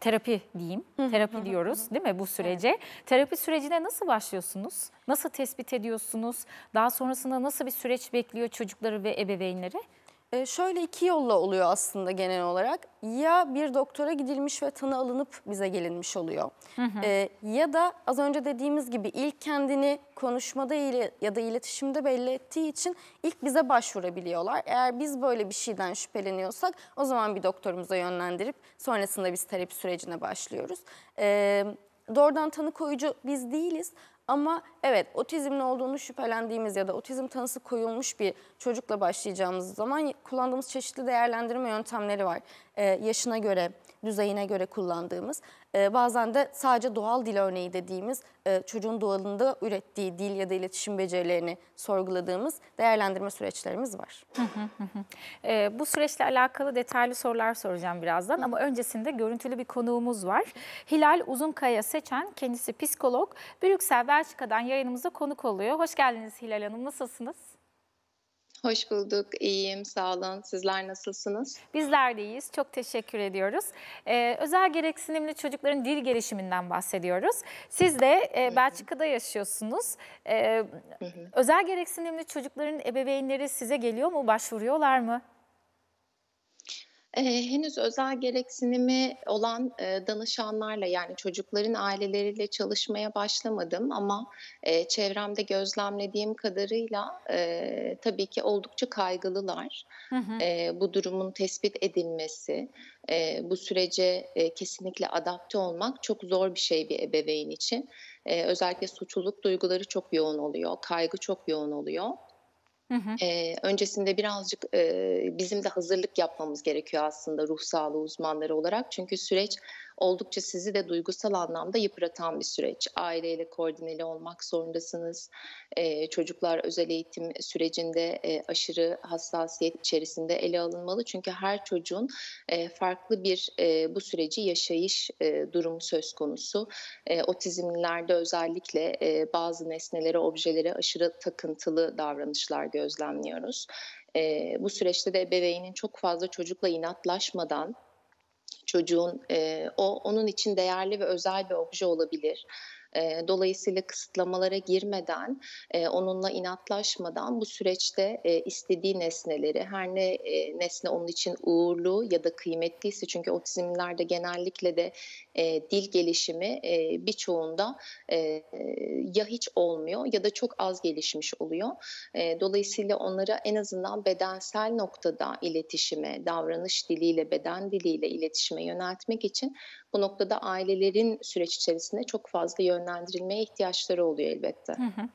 terapi diyeyim, terapi diyoruz değil mi bu sürece? Evet. Terapi sürecine nasıl başlıyorsunuz? Nasıl tespit ediyorsunuz? Daha sonrasında nasıl bir süreç bekliyor çocukları ve ebeveynleri? E, şöyle iki yolla oluyor aslında genel olarak. Ya bir doktora gidilmiş ve tanı alınıp bize gelinmiş oluyor. Hı hı. E, ya da az önce dediğimiz gibi ilk kendini konuşmada ile, ya da iletişimde belli ettiği için ilk bize başvurabiliyorlar. Eğer biz böyle bir şeyden şüpheleniyorsak o zaman bir doktorumuza yönlendirip sonrasında biz terapi sürecine başlıyoruz. E, doğrudan tanı koyucu biz değiliz ama evet otizmin olduğunu şüphelendiğimiz ya da otizm tanısı koyulmuş bir çocukla başlayacağımız zaman kullandığımız çeşitli değerlendirme yöntemleri var. Ee, yaşına göre, düzeyine göre kullandığımız. Ee, bazen de sadece doğal dil örneği dediğimiz e, çocuğun doğalında ürettiği dil ya da iletişim becerilerini sorguladığımız değerlendirme süreçlerimiz var. e, bu süreçle alakalı detaylı sorular soracağım birazdan ama öncesinde görüntülü bir konuğumuz var. Hilal Uzunkaya Seçen kendisi psikolog Brüksel Belçika'dan yayınımıza konuk oluyor. Hoş geldiniz Hilal Hanım nasılsınız? Hoş bulduk, iyiyim, sağ olun. Sizler nasılsınız? Bizler de iyiyiz, çok teşekkür ediyoruz. Ee, özel gereksinimli çocukların dil gelişiminden bahsediyoruz. Siz de e, Belçika'da yaşıyorsunuz. Ee, özel gereksinimli çocukların ebeveynleri size geliyor mu, başvuruyorlar mı? henüz özel gereksinimi olan danışanlarla yani çocukların aileleriyle çalışmaya başlamadım ama çevremde gözlemlediğim kadarıyla tabii ki oldukça kaygılılar. Hı hı. bu durumun tespit edilmesi, bu sürece kesinlikle adapte olmak çok zor bir şey bir ebeveyn için. özellikle suçluluk duyguları çok yoğun oluyor, kaygı çok yoğun oluyor. Hı hı. E, öncesinde birazcık e, bizim de hazırlık yapmamız gerekiyor aslında ruh sağlığı uzmanları olarak. Çünkü süreç oldukça sizi de duygusal anlamda yıpratan bir süreç. Aileyle koordineli olmak zorundasınız. E, çocuklar özel eğitim sürecinde e, aşırı hassasiyet içerisinde ele alınmalı. Çünkü her çocuğun e, farklı bir e, bu süreci yaşayış e, durumu söz konusu. E, otizmlilerde özellikle e, bazı nesnelere, objelere aşırı takıntılı davranışlar gözlemliyoruz. E, bu süreçte de ebeveynin çok fazla çocukla inatlaşmadan çocuğun e, o onun için değerli ve özel bir obje olabilir. E, dolayısıyla kısıtlamalara girmeden, e, onunla inatlaşmadan bu süreçte e, istediği nesneleri, her ne e, nesne onun için uğurlu ya da kıymetliyse çünkü otizmlerde genellikle de e, dil gelişimi e, birçoğunda e, ya hiç olmuyor ya da çok az gelişmiş oluyor. E, dolayısıyla onlara en azından bedensel noktada iletişime, davranış diliyle, beden diliyle iletişime yöneltmek için bu noktada ailelerin süreç içerisinde çok fazla yön yönlendirilmeye ihtiyaçları oluyor elbette. Hı hı.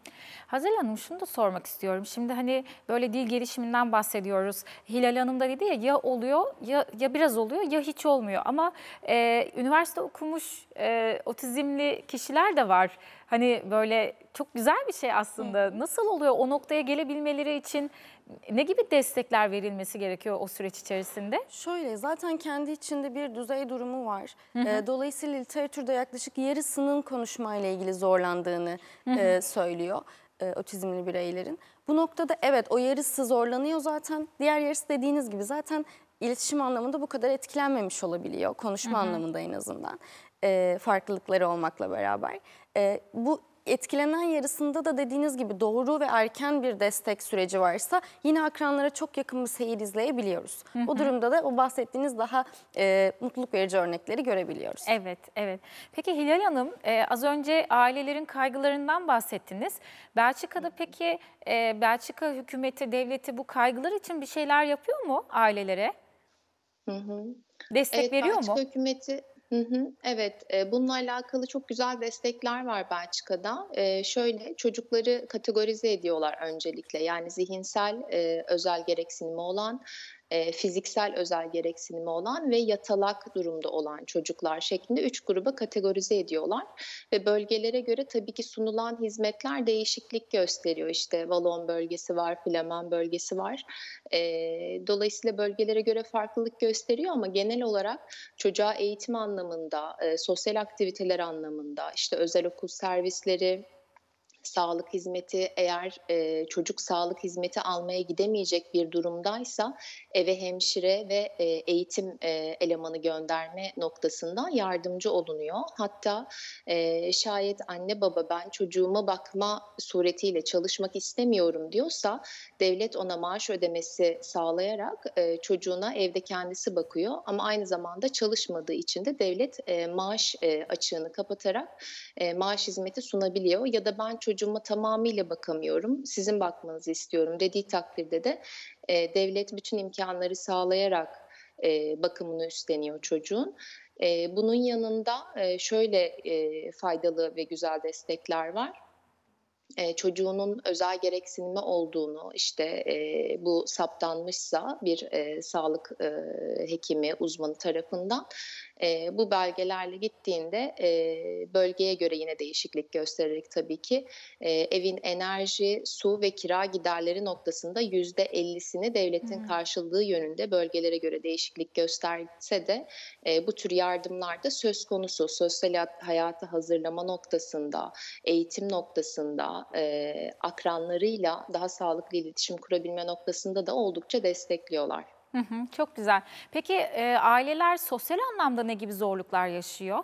Hazel Hanım şunu da sormak istiyorum. Şimdi hani böyle dil gelişiminden bahsediyoruz. Hilal Hanım da dedi ya ya oluyor ya, ya biraz oluyor ya hiç olmuyor. Ama e, üniversite okumuş e, otizmli kişiler de var. Hani böyle çok güzel bir şey aslında. Hı. Nasıl oluyor o noktaya gelebilmeleri için ne gibi destekler verilmesi gerekiyor o süreç içerisinde? Şöyle zaten kendi içinde bir düzey durumu var. Hı hı. Ee, dolayısıyla literatürde yaklaşık yarısının konuşmayla ilgili zorlandığını hı hı. E, söylüyor e, otizmli bireylerin. Bu noktada evet o yarısı zorlanıyor zaten. Diğer yarısı dediğiniz gibi zaten iletişim anlamında bu kadar etkilenmemiş olabiliyor. Konuşma Hı -hı. anlamında en azından e, farklılıkları olmakla beraber. E, bu etkilenen yarısında da dediğiniz gibi doğru ve erken bir destek süreci varsa yine akranlara çok yakın bir seyir izleyebiliyoruz. Hı hı. O durumda da o bahsettiğiniz daha e, mutluluk verici örnekleri görebiliyoruz. Evet, evet. Peki Hilal Hanım e, az önce ailelerin kaygılarından bahsettiniz. Belçika'da peki e, Belçika hükümeti, devleti bu kaygılar için bir şeyler yapıyor mu ailelere? Hı hı. Destek evet, veriyor Belçika mu? Hükümeti Hı hı, evet, e, bununla alakalı çok güzel destekler var Belçika'da. E, şöyle, çocukları kategorize ediyorlar öncelikle. Yani zihinsel e, özel gereksinimi olan, e, fiziksel özel gereksinimi olan ve yatalak durumda olan çocuklar şeklinde üç gruba kategorize ediyorlar. Ve bölgelere göre tabii ki sunulan hizmetler değişiklik gösteriyor. İşte Valon bölgesi var, Flamen bölgesi var. E, dolayısıyla bölgelere göre farklılık gösteriyor ama genel olarak çocuğa eğitim anlamında, e, sosyal aktiviteler anlamında, işte özel okul servisleri, sağlık hizmeti eğer e, çocuk sağlık hizmeti almaya gidemeyecek bir durumdaysa eve hemşire ve e, eğitim e, elemanı gönderme noktasından yardımcı olunuyor. Hatta e, şayet anne baba ben çocuğuma bakma suretiyle çalışmak istemiyorum diyorsa devlet ona maaş ödemesi sağlayarak e, çocuğuna evde kendisi bakıyor ama aynı zamanda çalışmadığı için de devlet e, maaş e, açığını kapatarak e, maaş hizmeti sunabiliyor ya da ben çocuğuma çocuğuma tamamıyla bakamıyorum. Sizin bakmanızı istiyorum dediği takdirde de e, devlet bütün imkanları sağlayarak e, bakımını üstleniyor çocuğun. E, bunun yanında e, şöyle e, faydalı ve güzel destekler var e, çocuğunun özel gereksinimi olduğunu işte e, bu saptanmışsa bir e, sağlık e, hekimi uzmanı tarafından e, bu belgelerle gittiğinde e, bölgeye göre yine değişiklik göstererek tabii ki e, evin enerji, su ve kira giderleri noktasında yüzde %50'sini devletin hmm. karşılığı yönünde bölgelere göre değişiklik gösterse de e, bu tür yardımlarda söz konusu sosyal hayatı hazırlama noktasında, eğitim noktasında, noktasında e, akranlarıyla daha sağlıklı iletişim kurabilme noktasında da oldukça destekliyorlar. Hı hı, çok güzel. Peki e, aileler sosyal anlamda ne gibi zorluklar yaşıyor?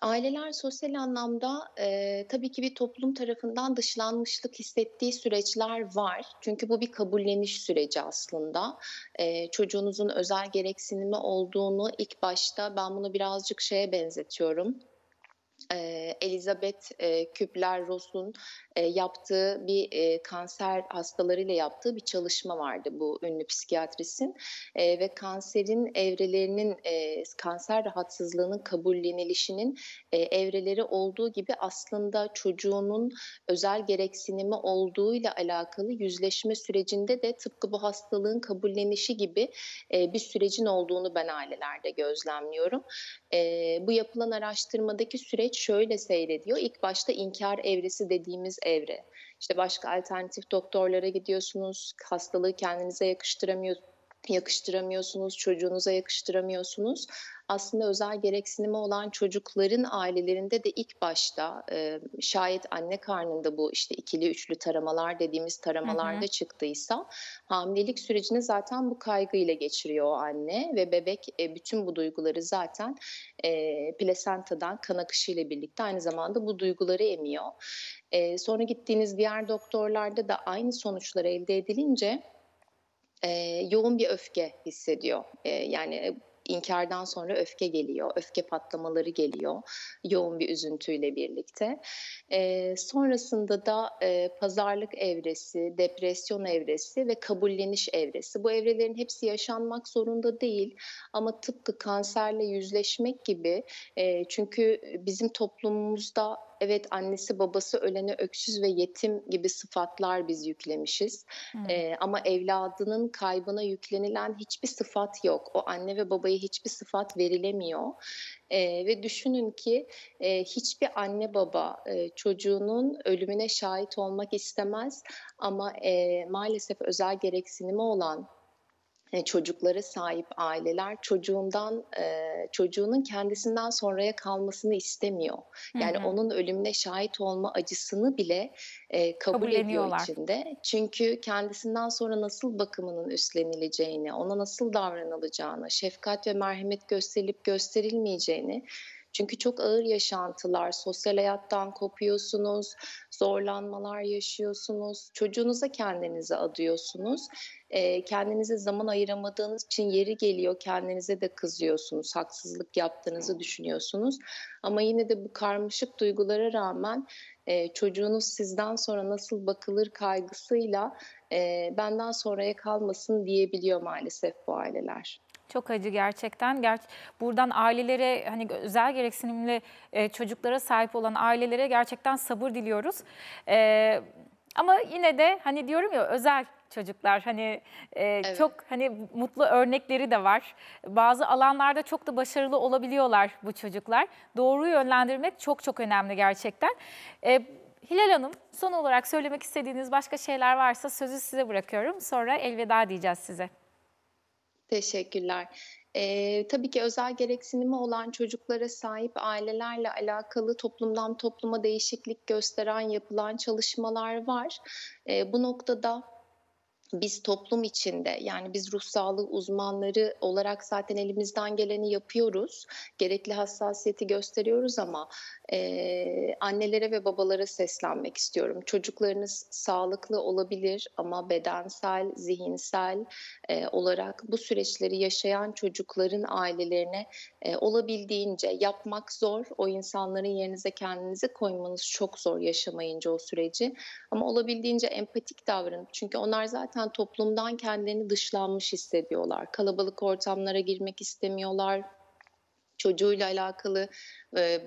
Aileler sosyal anlamda e, tabii ki bir toplum tarafından dışlanmışlık hissettiği süreçler var. Çünkü bu bir kabulleniş süreci aslında. E, çocuğunuzun özel gereksinimi olduğunu ilk başta ben bunu birazcık şeye benzetiyorum ee, Elizabeth e, Kübler-Ross'un e, yaptığı bir e, kanser hastalarıyla yaptığı bir çalışma vardı bu ünlü psikiyatristin e, ve kanserin evrelerinin kanser rahatsızlığının kabullenilişinin evreleri olduğu gibi aslında çocuğunun özel gereksinimi olduğuyla alakalı yüzleşme sürecinde de tıpkı bu hastalığın kabullenişi gibi bir sürecin olduğunu ben ailelerde gözlemliyorum. E, bu yapılan araştırmadaki süreç şöyle seyrediyor. İlk başta inkar evresi dediğimiz evre. İşte başka alternatif doktorlara gidiyorsunuz, hastalığı kendinize yakıştıramıyorsunuz yakıştıramıyorsunuz, çocuğunuza yakıştıramıyorsunuz. Aslında özel gereksinimi olan çocukların ailelerinde de ilk başta e, şayet anne karnında bu işte ikili üçlü taramalar dediğimiz taramalarda hı hı. çıktıysa hamilelik sürecini zaten bu kaygıyla geçiriyor o anne ve bebek e, bütün bu duyguları zaten e, plasentadan kan akışıyla birlikte aynı zamanda bu duyguları emiyor. E, sonra gittiğiniz diğer doktorlarda da aynı sonuçlar elde edilince e, yoğun bir öfke hissediyor. E, yani inkardan sonra öfke geliyor, öfke patlamaları geliyor yoğun bir üzüntüyle birlikte. E, sonrasında da e, pazarlık evresi, depresyon evresi ve kabulleniş evresi. Bu evrelerin hepsi yaşanmak zorunda değil ama tıpkı kanserle yüzleşmek gibi e, çünkü bizim toplumumuzda Evet annesi babası ölene öksüz ve yetim gibi sıfatlar biz yüklemişiz. Hmm. E, ama evladının kaybına yüklenilen hiçbir sıfat yok. O anne ve babaya hiçbir sıfat verilemiyor. E, ve düşünün ki e, hiçbir anne baba e, çocuğunun ölümüne şahit olmak istemez ama e, maalesef özel gereksinimi olan Hani çocuklara sahip aileler çocuğundan e, çocuğunun kendisinden sonraya kalmasını istemiyor. Yani hı hı. onun ölümüne şahit olma acısını bile e, kabul ediyor içinde. Çünkü kendisinden sonra nasıl bakımının üstlenileceğini, ona nasıl davranılacağını, şefkat ve merhamet gösterilip gösterilmeyeceğini çünkü çok ağır yaşantılar, sosyal hayattan kopuyorsunuz, zorlanmalar yaşıyorsunuz, çocuğunuza kendinizi adıyorsunuz kendinize zaman ayıramadığınız için yeri geliyor kendinize de kızıyorsunuz, haksızlık yaptığınızı düşünüyorsunuz. Ama yine de bu karmaşık duygulara rağmen çocuğunuz sizden sonra nasıl bakılır kaygısıyla benden sonraya kalmasın diyebiliyor maalesef bu aileler. Çok acı gerçekten. Ger buradan ailelere hani özel gereksinimli e, çocuklara sahip olan ailelere gerçekten sabır diliyoruz. E, ama yine de hani diyorum ya özel çocuklar. Hani e, evet. çok hani mutlu örnekleri de var. Bazı alanlarda çok da başarılı olabiliyorlar bu çocuklar. Doğru yönlendirmek çok çok önemli gerçekten. E, Hilal Hanım son olarak söylemek istediğiniz başka şeyler varsa sözü size bırakıyorum. Sonra elveda diyeceğiz size. Teşekkürler. Ee, tabii ki özel gereksinimi olan çocuklara sahip ailelerle alakalı toplumdan topluma değişiklik gösteren yapılan çalışmalar var. Ee, bu noktada biz toplum içinde yani biz ruh sağlığı uzmanları olarak zaten elimizden geleni yapıyoruz. Gerekli hassasiyeti gösteriyoruz ama e, annelere ve babalara seslenmek istiyorum. Çocuklarınız sağlıklı olabilir ama bedensel, zihinsel e, olarak bu süreçleri yaşayan çocukların ailelerine e, olabildiğince yapmak zor. O insanların yerinize kendinizi koymanız çok zor yaşamayınca o süreci. Ama olabildiğince empatik davranın çünkü onlar zaten zaten toplumdan kendilerini dışlanmış hissediyorlar. Kalabalık ortamlara girmek istemiyorlar. Çocuğuyla alakalı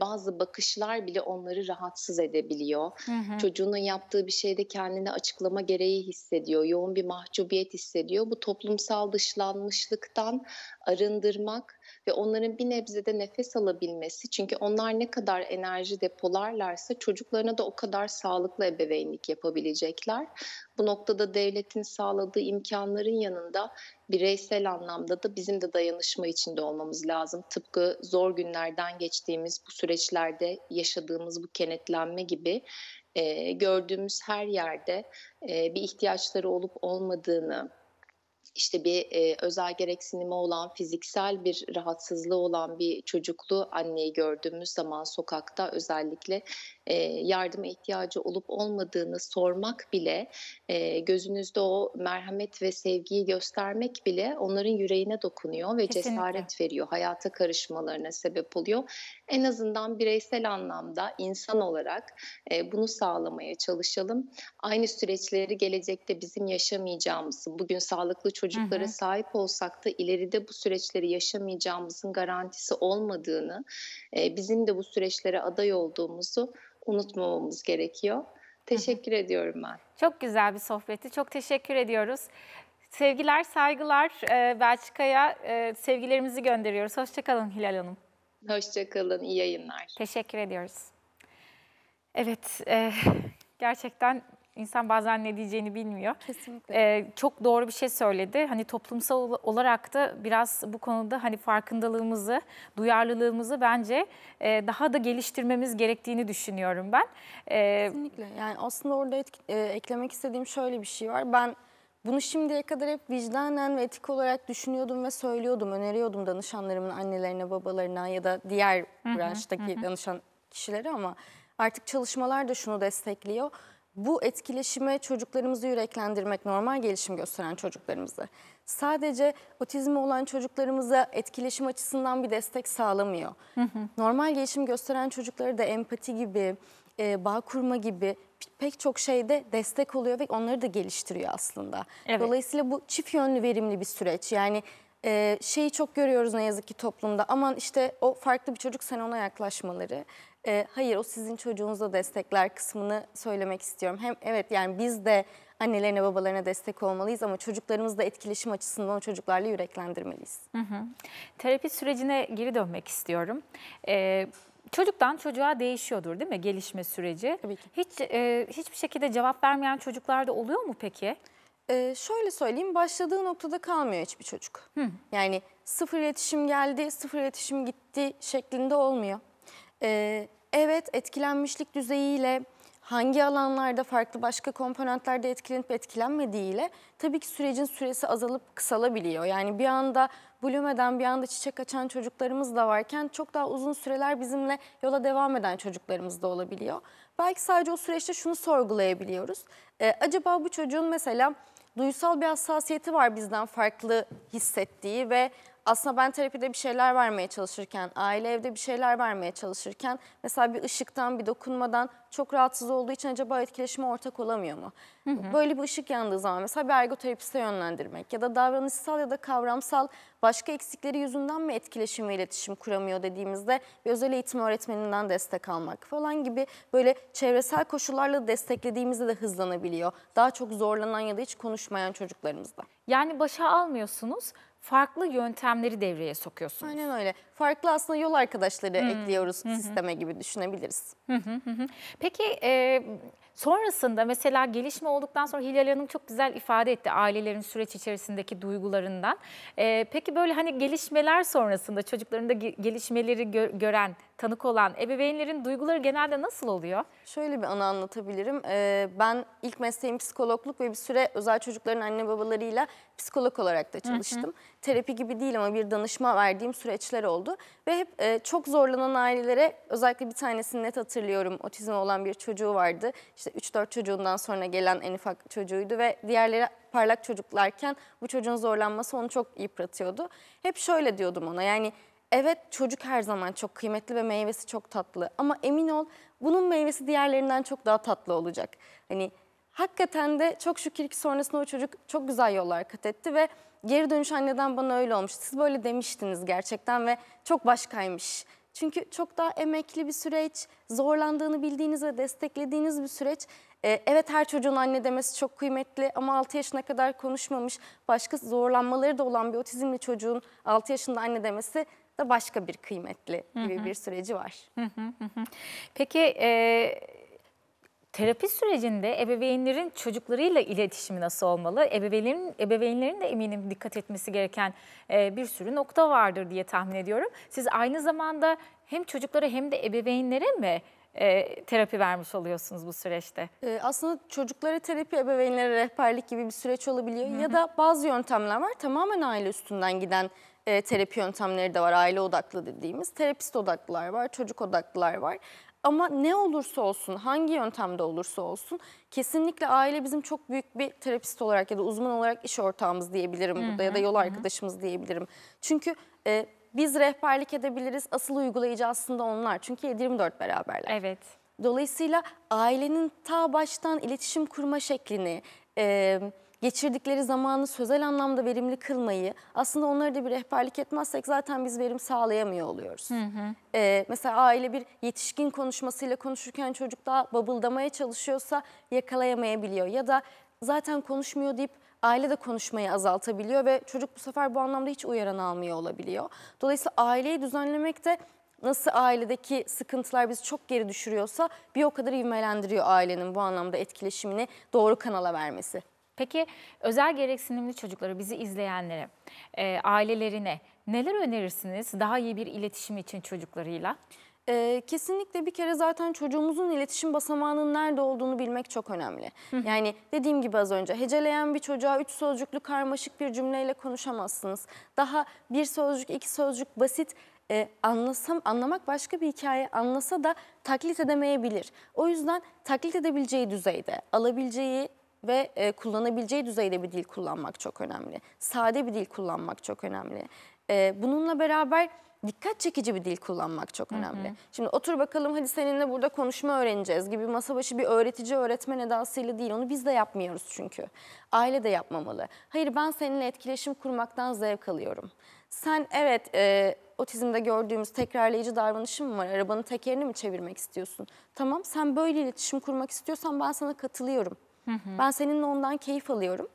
bazı bakışlar bile onları rahatsız edebiliyor. Hı hı. Çocuğunun yaptığı bir şeyde kendini açıklama gereği hissediyor. Yoğun bir mahcubiyet hissediyor. Bu toplumsal dışlanmışlıktan arındırmak ve onların bir nebzede nefes alabilmesi. Çünkü onlar ne kadar enerji depolarlarsa çocuklarına da o kadar sağlıklı ebeveynlik yapabilecekler. Bu noktada devletin sağladığı imkanların yanında bireysel anlamda da bizim de dayanışma içinde olmamız lazım. Tıpkı zor günlerden geçtiğimiz geçirdiğimiz bu süreçlerde yaşadığımız bu kenetlenme gibi e, gördüğümüz her yerde e, bir ihtiyaçları olup olmadığını, işte bir e, özel gereksinimi olan, fiziksel bir rahatsızlığı olan bir çocuklu anneyi gördüğümüz zaman sokakta özellikle e, yardıma ihtiyacı olup olmadığını sormak bile e, gözünüzde o merhamet ve sevgiyi göstermek bile onların yüreğine dokunuyor ve Kesinlikle. cesaret veriyor. Hayata karışmalarına sebep oluyor. En azından bireysel anlamda insan olarak e, bunu sağlamaya çalışalım. Aynı süreçleri gelecekte bizim yaşamayacağımız, bugün sağlıklı çocuklara hı hı. sahip olsak da ileride bu süreçleri yaşamayacağımızın garantisi olmadığını, e, bizim de bu süreçlere aday olduğumuzu unutmamamız gerekiyor. Teşekkür ediyorum ben. Çok güzel bir sohbeti. Çok teşekkür ediyoruz. Sevgiler, saygılar ee, Belçika'ya e, sevgilerimizi gönderiyoruz. Hoşçakalın Hilal Hanım. Hoşçakalın, iyi yayınlar. Teşekkür ediyoruz. Evet, e, gerçekten İnsan bazen ne diyeceğini bilmiyor. Kesinlikle. Ee, çok doğru bir şey söyledi. Hani toplumsal olarak da biraz bu konuda hani farkındalığımızı, duyarlılığımızı bence e, daha da geliştirmemiz gerektiğini düşünüyorum ben. Ee, Kesinlikle. Yani aslında orada etki, e, eklemek istediğim şöyle bir şey var. Ben bunu şimdiye kadar hep vicdanen ve etik olarak düşünüyordum ve söylüyordum, öneriyordum danışanlarımın annelerine, babalarına ya da diğer branştaki danışan kişileri ama artık çalışmalar da şunu destekliyor bu etkileşime çocuklarımızı yüreklendirmek normal gelişim gösteren çocuklarımızı. Sadece otizmi olan çocuklarımıza etkileşim açısından bir destek sağlamıyor. Hı hı. Normal gelişim gösteren çocukları da empati gibi, e, bağ kurma gibi pek çok şeyde destek oluyor ve onları da geliştiriyor aslında. Evet. Dolayısıyla bu çift yönlü verimli bir süreç. Yani e, şeyi çok görüyoruz ne yazık ki toplumda. Aman işte o farklı bir çocuk sen ona yaklaşmaları e, hayır o sizin çocuğunuza destekler kısmını söylemek istiyorum. Hem evet yani biz de annelerine babalarına destek olmalıyız ama çocuklarımız da etkileşim açısından o çocuklarla yüreklendirmeliyiz. Hı hı. Terapi sürecine geri dönmek istiyorum. Ee, çocuktan çocuğa değişiyordur değil mi gelişme süreci? Tabii ki. Hiç e, hiçbir şekilde cevap vermeyen çocuklarda oluyor mu peki? Ee, şöyle söyleyeyim başladığı noktada kalmıyor hiçbir çocuk. Hı. Yani sıfır iletişim geldi, sıfır iletişim gitti şeklinde olmuyor. E, evet etkilenmişlik düzeyiyle hangi alanlarda farklı başka komponentlerde etkilenip etkilenmediğiyle tabii ki sürecin süresi azalıp kısalabiliyor. Yani bir anda Blume'den bir anda çiçek açan çocuklarımız da varken çok daha uzun süreler bizimle yola devam eden çocuklarımız da olabiliyor. Belki sadece o süreçte şunu sorgulayabiliyoruz. Ee, acaba bu çocuğun mesela duysal bir hassasiyeti var bizden farklı hissettiği ve aslında ben terapide bir şeyler vermeye çalışırken, aile evde bir şeyler vermeye çalışırken mesela bir ışıktan, bir dokunmadan çok rahatsız olduğu için acaba etkileşime ortak olamıyor mu? Hı hı. Böyle bir ışık yandığı zaman mesela bir ergoterapiste yönlendirmek ya da davranışsal ya da kavramsal başka eksikleri yüzünden mi etkileşim ve iletişim kuramıyor dediğimizde bir özel eğitim öğretmeninden destek almak falan gibi böyle çevresel koşullarla desteklediğimizde de hızlanabiliyor. Daha çok zorlanan ya da hiç konuşmayan çocuklarımızda. Yani başa almıyorsunuz farklı yöntemleri devreye sokuyorsunuz. Aynen öyle. Farklı aslında yol arkadaşları hmm. ekliyoruz hmm. sisteme gibi düşünebiliriz. Hmm. Peki e, sonrasında mesela gelişme olduktan sonra Hilal Hanım çok güzel ifade etti ailelerin süreç içerisindeki duygularından. E, peki böyle hani gelişmeler sonrasında çocukların da gelişmeleri gö gören tanık olan ebeveynlerin duyguları genelde nasıl oluyor? Şöyle bir anı anlatabilirim. Ee, ben ilk mesleğim psikologluk ve bir süre özel çocukların anne babalarıyla psikolog olarak da çalıştım. Hı hı. Terapi gibi değil ama bir danışma verdiğim süreçler oldu. Ve hep e, çok zorlanan ailelere özellikle bir tanesini net hatırlıyorum. Otizm olan bir çocuğu vardı. İşte 3-4 çocuğundan sonra gelen en ufak çocuğuydu ve diğerleri parlak çocuklarken bu çocuğun zorlanması onu çok yıpratıyordu. Hep şöyle diyordum ona yani Evet çocuk her zaman çok kıymetli ve meyvesi çok tatlı ama emin ol bunun meyvesi diğerlerinden çok daha tatlı olacak. Hani hakikaten de çok şükür ki sonrasında o çocuk çok güzel yollar kat etti ve geri dönüş anneden bana öyle olmuş. Siz böyle demiştiniz gerçekten ve çok başkaymış. Çünkü çok daha emekli bir süreç, zorlandığını bildiğiniz ve desteklediğiniz bir süreç. Ee, evet her çocuğun anne demesi çok kıymetli ama 6 yaşına kadar konuşmamış, başka zorlanmaları da olan bir otizmli çocuğun 6 yaşında anne demesi da başka bir kıymetli gibi hı hı. bir süreci var. Hı hı hı. Peki e, terapi sürecinde ebeveynlerin çocuklarıyla iletişimi nasıl olmalı? Ebeveynlerin, ebeveynlerin de eminim dikkat etmesi gereken e, bir sürü nokta vardır diye tahmin ediyorum. Siz aynı zamanda hem çocuklara hem de ebeveynlere mi e, terapi vermiş oluyorsunuz bu süreçte? E, aslında çocuklara terapi, ebeveynlere rehberlik gibi bir süreç olabiliyor. Hı hı. Ya da bazı yöntemler var tamamen aile üstünden giden e, terapi yöntemleri de var. Aile odaklı dediğimiz. Terapist odaklılar var, çocuk odaklılar var. Ama ne olursa olsun, hangi yöntemde olursa olsun kesinlikle aile bizim çok büyük bir terapist olarak ya da uzman olarak iş ortağımız diyebilirim burada ya da yol arkadaşımız diyebilirim. Çünkü e, biz rehberlik edebiliriz. Asıl uygulayıcı aslında onlar. Çünkü 7-24 beraberler. Evet. Dolayısıyla ailenin ta baştan iletişim kurma şeklini, e, geçirdikleri zamanı sözel anlamda verimli kılmayı aslında onlara da bir rehberlik etmezsek zaten biz verim sağlayamıyor oluyoruz. Hı hı. Ee, mesela aile bir yetişkin konuşmasıyla konuşurken çocuk daha babıldamaya çalışıyorsa yakalayamayabiliyor ya da zaten konuşmuyor deyip aile de konuşmayı azaltabiliyor ve çocuk bu sefer bu anlamda hiç uyaran almıyor olabiliyor. Dolayısıyla aileyi düzenlemek de nasıl ailedeki sıkıntılar bizi çok geri düşürüyorsa bir o kadar ivmelendiriyor ailenin bu anlamda etkileşimini doğru kanala vermesi. Peki özel gereksinimli çocukları bizi izleyenlere, e, ailelerine neler önerirsiniz daha iyi bir iletişim için çocuklarıyla? Ee, kesinlikle bir kere zaten çocuğumuzun iletişim basamağının nerede olduğunu bilmek çok önemli. Hı. Yani dediğim gibi az önce heceleyen bir çocuğa üç sözcüklü karmaşık bir cümleyle konuşamazsınız. Daha bir sözcük, iki sözcük basit e, anlasam anlamak başka bir hikaye anlasa da taklit edemeyebilir. O yüzden taklit edebileceği düzeyde alabileceği ve e, kullanabileceği düzeyde bir dil kullanmak çok önemli. Sade bir dil kullanmak çok önemli. E, bununla beraber dikkat çekici bir dil kullanmak çok önemli. Hı hı. Şimdi otur bakalım hadi seninle burada konuşma öğreneceğiz gibi masa başı bir öğretici öğretmen edasıyla değil. Onu biz de yapmıyoruz çünkü. Aile de yapmamalı. Hayır ben seninle etkileşim kurmaktan zevk alıyorum. Sen evet e, otizmde gördüğümüz tekrarlayıcı davranışım mı var? Arabanın tekerini mi çevirmek istiyorsun? Tamam sen böyle iletişim kurmak istiyorsan ben sana katılıyorum. Hı hı. Ben seninle ondan keyif alıyorum.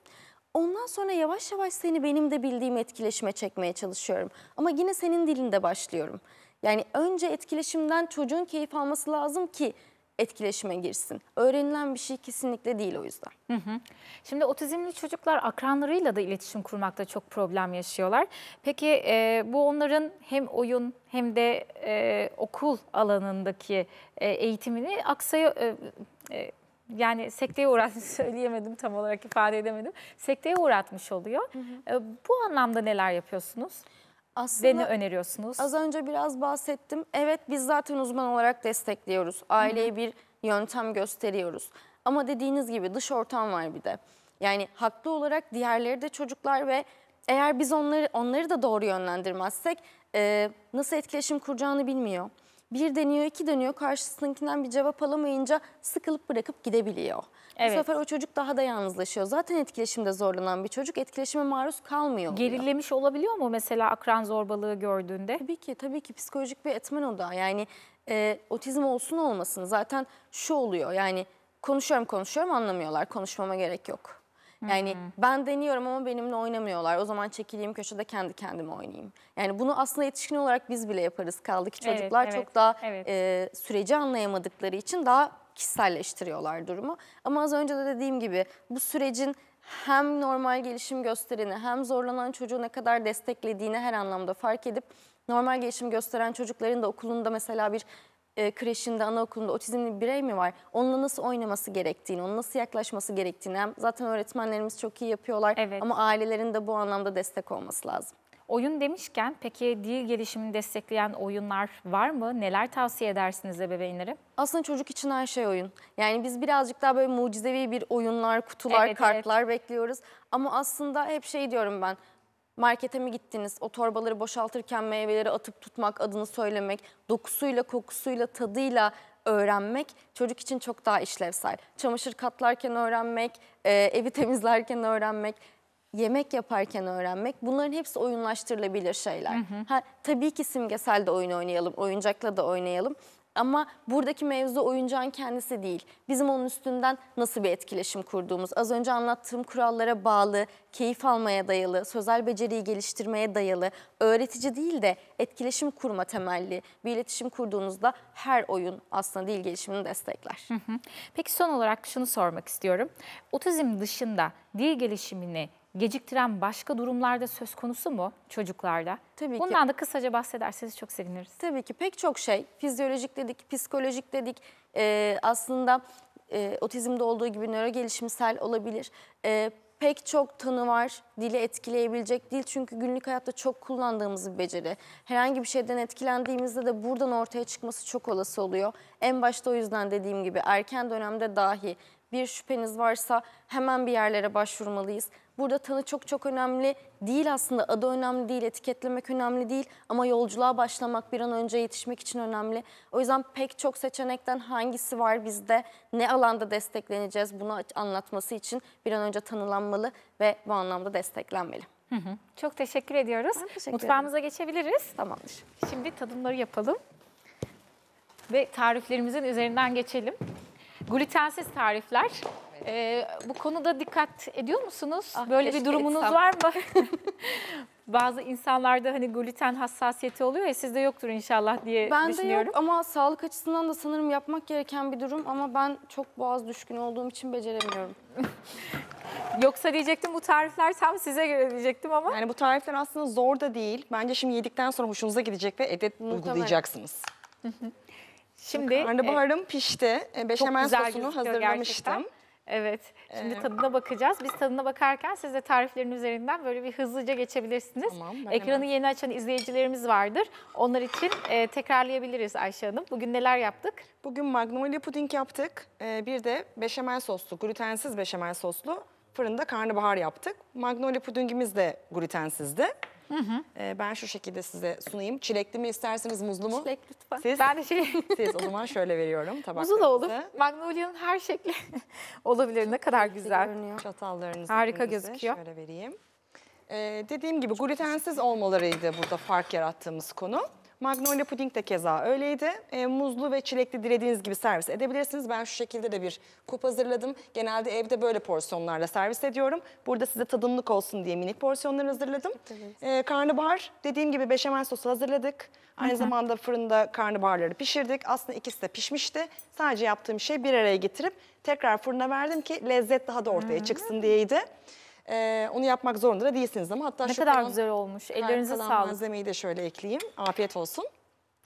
Ondan sonra yavaş yavaş seni benim de bildiğim etkileşime çekmeye çalışıyorum. Ama yine senin dilinde başlıyorum. Yani önce etkileşimden çocuğun keyif alması lazım ki etkileşime girsin. Öğrenilen bir şey kesinlikle değil o yüzden. Hı hı. Şimdi otizmli çocuklar akranlarıyla da iletişim kurmakta çok problem yaşıyorlar. Peki e, bu onların hem oyun hem de e, okul alanındaki e, eğitimini aksaya... E, e, yani sekteye uğratmış söyleyemedim tam olarak ifade edemedim. Sekteye uğratmış oluyor. Hı hı. Ee, bu anlamda neler yapıyorsunuz? Aslında Beni öneriyorsunuz. Az önce biraz bahsettim. Evet biz zaten uzman olarak destekliyoruz. Aileye hı hı. bir yöntem gösteriyoruz. Ama dediğiniz gibi dış ortam var bir de. Yani haklı olarak diğerleri de çocuklar ve eğer biz onları onları da doğru yönlendirmezsek e, nasıl etkileşim kuracağını bilmiyor bir deniyor, iki deniyor. Karşısındakinden bir cevap alamayınca sıkılıp bırakıp gidebiliyor. Evet. Bu sefer o çocuk daha da yalnızlaşıyor. Zaten etkileşimde zorlanan bir çocuk etkileşime maruz kalmıyor. Gerilemiş oluyor. olabiliyor mu mesela akran zorbalığı gördüğünde? Tabii ki, tabii ki psikolojik bir etmen o da. Yani e, otizm olsun olmasın zaten şu oluyor yani konuşuyorum konuşuyorum anlamıyorlar konuşmama gerek yok. Yani hmm. ben deniyorum ama benimle oynamıyorlar. O zaman çekileyim köşede kendi kendime oynayayım. Yani bunu aslında yetişkin olarak biz bile yaparız. Kaldı ki çocuklar evet, evet, çok daha evet. e, süreci anlayamadıkları için daha kişiselleştiriyorlar durumu. Ama az önce de dediğim gibi bu sürecin hem normal gelişim göstereni hem zorlanan çocuğu ne kadar desteklediğini her anlamda fark edip normal gelişim gösteren çocukların da okulunda mesela bir e, kreşinde, anaokulunda otizmli birey mi var? Onunla nasıl oynaması gerektiğini, ona nasıl yaklaşması gerektiğini hem zaten öğretmenlerimiz çok iyi yapıyorlar evet. ama ailelerin de bu anlamda destek olması lazım. Oyun demişken peki dil gelişimini destekleyen oyunlar var mı? Neler tavsiye edersiniz ebeveynlere? Aslında çocuk için her şey oyun. Yani biz birazcık daha böyle mucizevi bir oyunlar, kutular, evet, kartlar evet. bekliyoruz. Ama aslında hep şey diyorum ben. Markete mi gittiniz? O torbaları boşaltırken meyveleri atıp tutmak, adını söylemek, dokusuyla, kokusuyla, tadıyla öğrenmek çocuk için çok daha işlevsel. Çamaşır katlarken öğrenmek, e, evi temizlerken öğrenmek, yemek yaparken öğrenmek bunların hepsi oyunlaştırılabilir şeyler. Hı hı. Ha, tabii ki simgesel de oyun oynayalım, oyuncakla da oynayalım ama buradaki mevzu oyuncağın kendisi değil. Bizim onun üstünden nasıl bir etkileşim kurduğumuz, az önce anlattığım kurallara bağlı, keyif almaya dayalı, sözel beceriyi geliştirmeye dayalı, öğretici değil de etkileşim kurma temelli bir iletişim kurduğunuzda her oyun aslında dil gelişimini destekler. Peki son olarak şunu sormak istiyorum. Otizm dışında dil gelişimini geciktiren başka durumlarda söz konusu mu çocuklarda? Tabii ki. Bundan da kısaca bahsederseniz çok seviniriz. Tabii ki pek çok şey fizyolojik dedik, psikolojik dedik e, aslında e, otizmde olduğu gibi nöro gelişimsel olabilir. E, pek çok tanı var dili etkileyebilecek dil çünkü günlük hayatta çok kullandığımız bir beceri. Herhangi bir şeyden etkilendiğimizde de buradan ortaya çıkması çok olası oluyor. En başta o yüzden dediğim gibi erken dönemde dahi bir şüpheniz varsa hemen bir yerlere başvurmalıyız. Burada tanı çok çok önemli değil aslında. Adı önemli değil, etiketlemek önemli değil. Ama yolculuğa başlamak, bir an önce yetişmek için önemli. O yüzden pek çok seçenekten hangisi var bizde, ne alanda destekleneceğiz bunu anlatması için bir an önce tanılanmalı ve bu anlamda desteklenmeli. Hı hı. Çok teşekkür ediyoruz. teşekkür Mutfağımıza ederim. geçebiliriz. Tamamdır. Şimdi tadımları yapalım. Ve tariflerimizin üzerinden geçelim. Glutensiz tarifler. Ee, bu konuda dikkat ediyor musunuz? Ah, Böyle bir durumunuz etsem. var mı? Bazı insanlarda hani gluten hassasiyeti oluyor ya sizde yoktur inşallah diye ben düşünüyorum. Bende yok ama sağlık açısından da sanırım yapmak gereken bir durum ama ben çok boğaz düşkün olduğum için beceremiyorum. Yoksa diyecektim bu tarifler tam size göre diyecektim ama. Yani bu tarifler aslında zor da değil. Bence şimdi yedikten sonra hoşunuza gidecek ve edet uygulayacaksınız. Hı Şimdi karnabaharım e, pişti. E, beşamel sosunu hazırlamıştım. Gerçekten. Evet. Şimdi ee, tadına bakacağız. Biz tadına bakarken siz de tariflerin üzerinden böyle bir hızlıca geçebilirsiniz. Tamam, Ekranı hemen. yeni açan izleyicilerimiz vardır. Onlar için e, tekrarlayabiliriz Ayşe Hanım. Bugün neler yaptık? Bugün magnolia puding yaptık. E, bir de beşamel soslu, glutensiz beşamel soslu fırında karnabahar yaptık. Magnolia pudingimiz de glutensizdi. Hı hı. E, ee, ben şu şekilde size sunayım. Çilekli mi isterseniz muzlu mu? Çilek lütfen. Siz, ben de şey... siz o zaman şöyle veriyorum tabaklarınızı. Muzlu da olur. Magnolia'nın her şekli olabilir. Ne kadar güzel. Görünüyor. Çatallarınızı. Harika gözüküyor. Şöyle vereyim. Ee, dediğim gibi glutensiz olmalarıydı burada fark yarattığımız konu. Magnolia puding de keza öyleydi. E, muzlu ve çilekli dilediğiniz gibi servis edebilirsiniz. Ben şu şekilde de bir kup hazırladım. Genelde evde böyle porsiyonlarla servis ediyorum. Burada size tadımlık olsun diye minik porsiyonlar hazırladım. Evet. E, karnabahar dediğim gibi beşamel sosu hazırladık. Aynı Hı -hı. zamanda fırında karnabaharları pişirdik. Aslında ikisi de pişmişti. Sadece yaptığım şey bir araya getirip tekrar fırına verdim ki lezzet daha da ortaya Hı -hı. çıksın diyeydi. E, onu yapmak zorunda da değilsiniz ama hatta Ne şu kadar kalan, güzel olmuş. Ellerinize sağlık. malzemeyi de şöyle ekleyeyim. Afiyet olsun.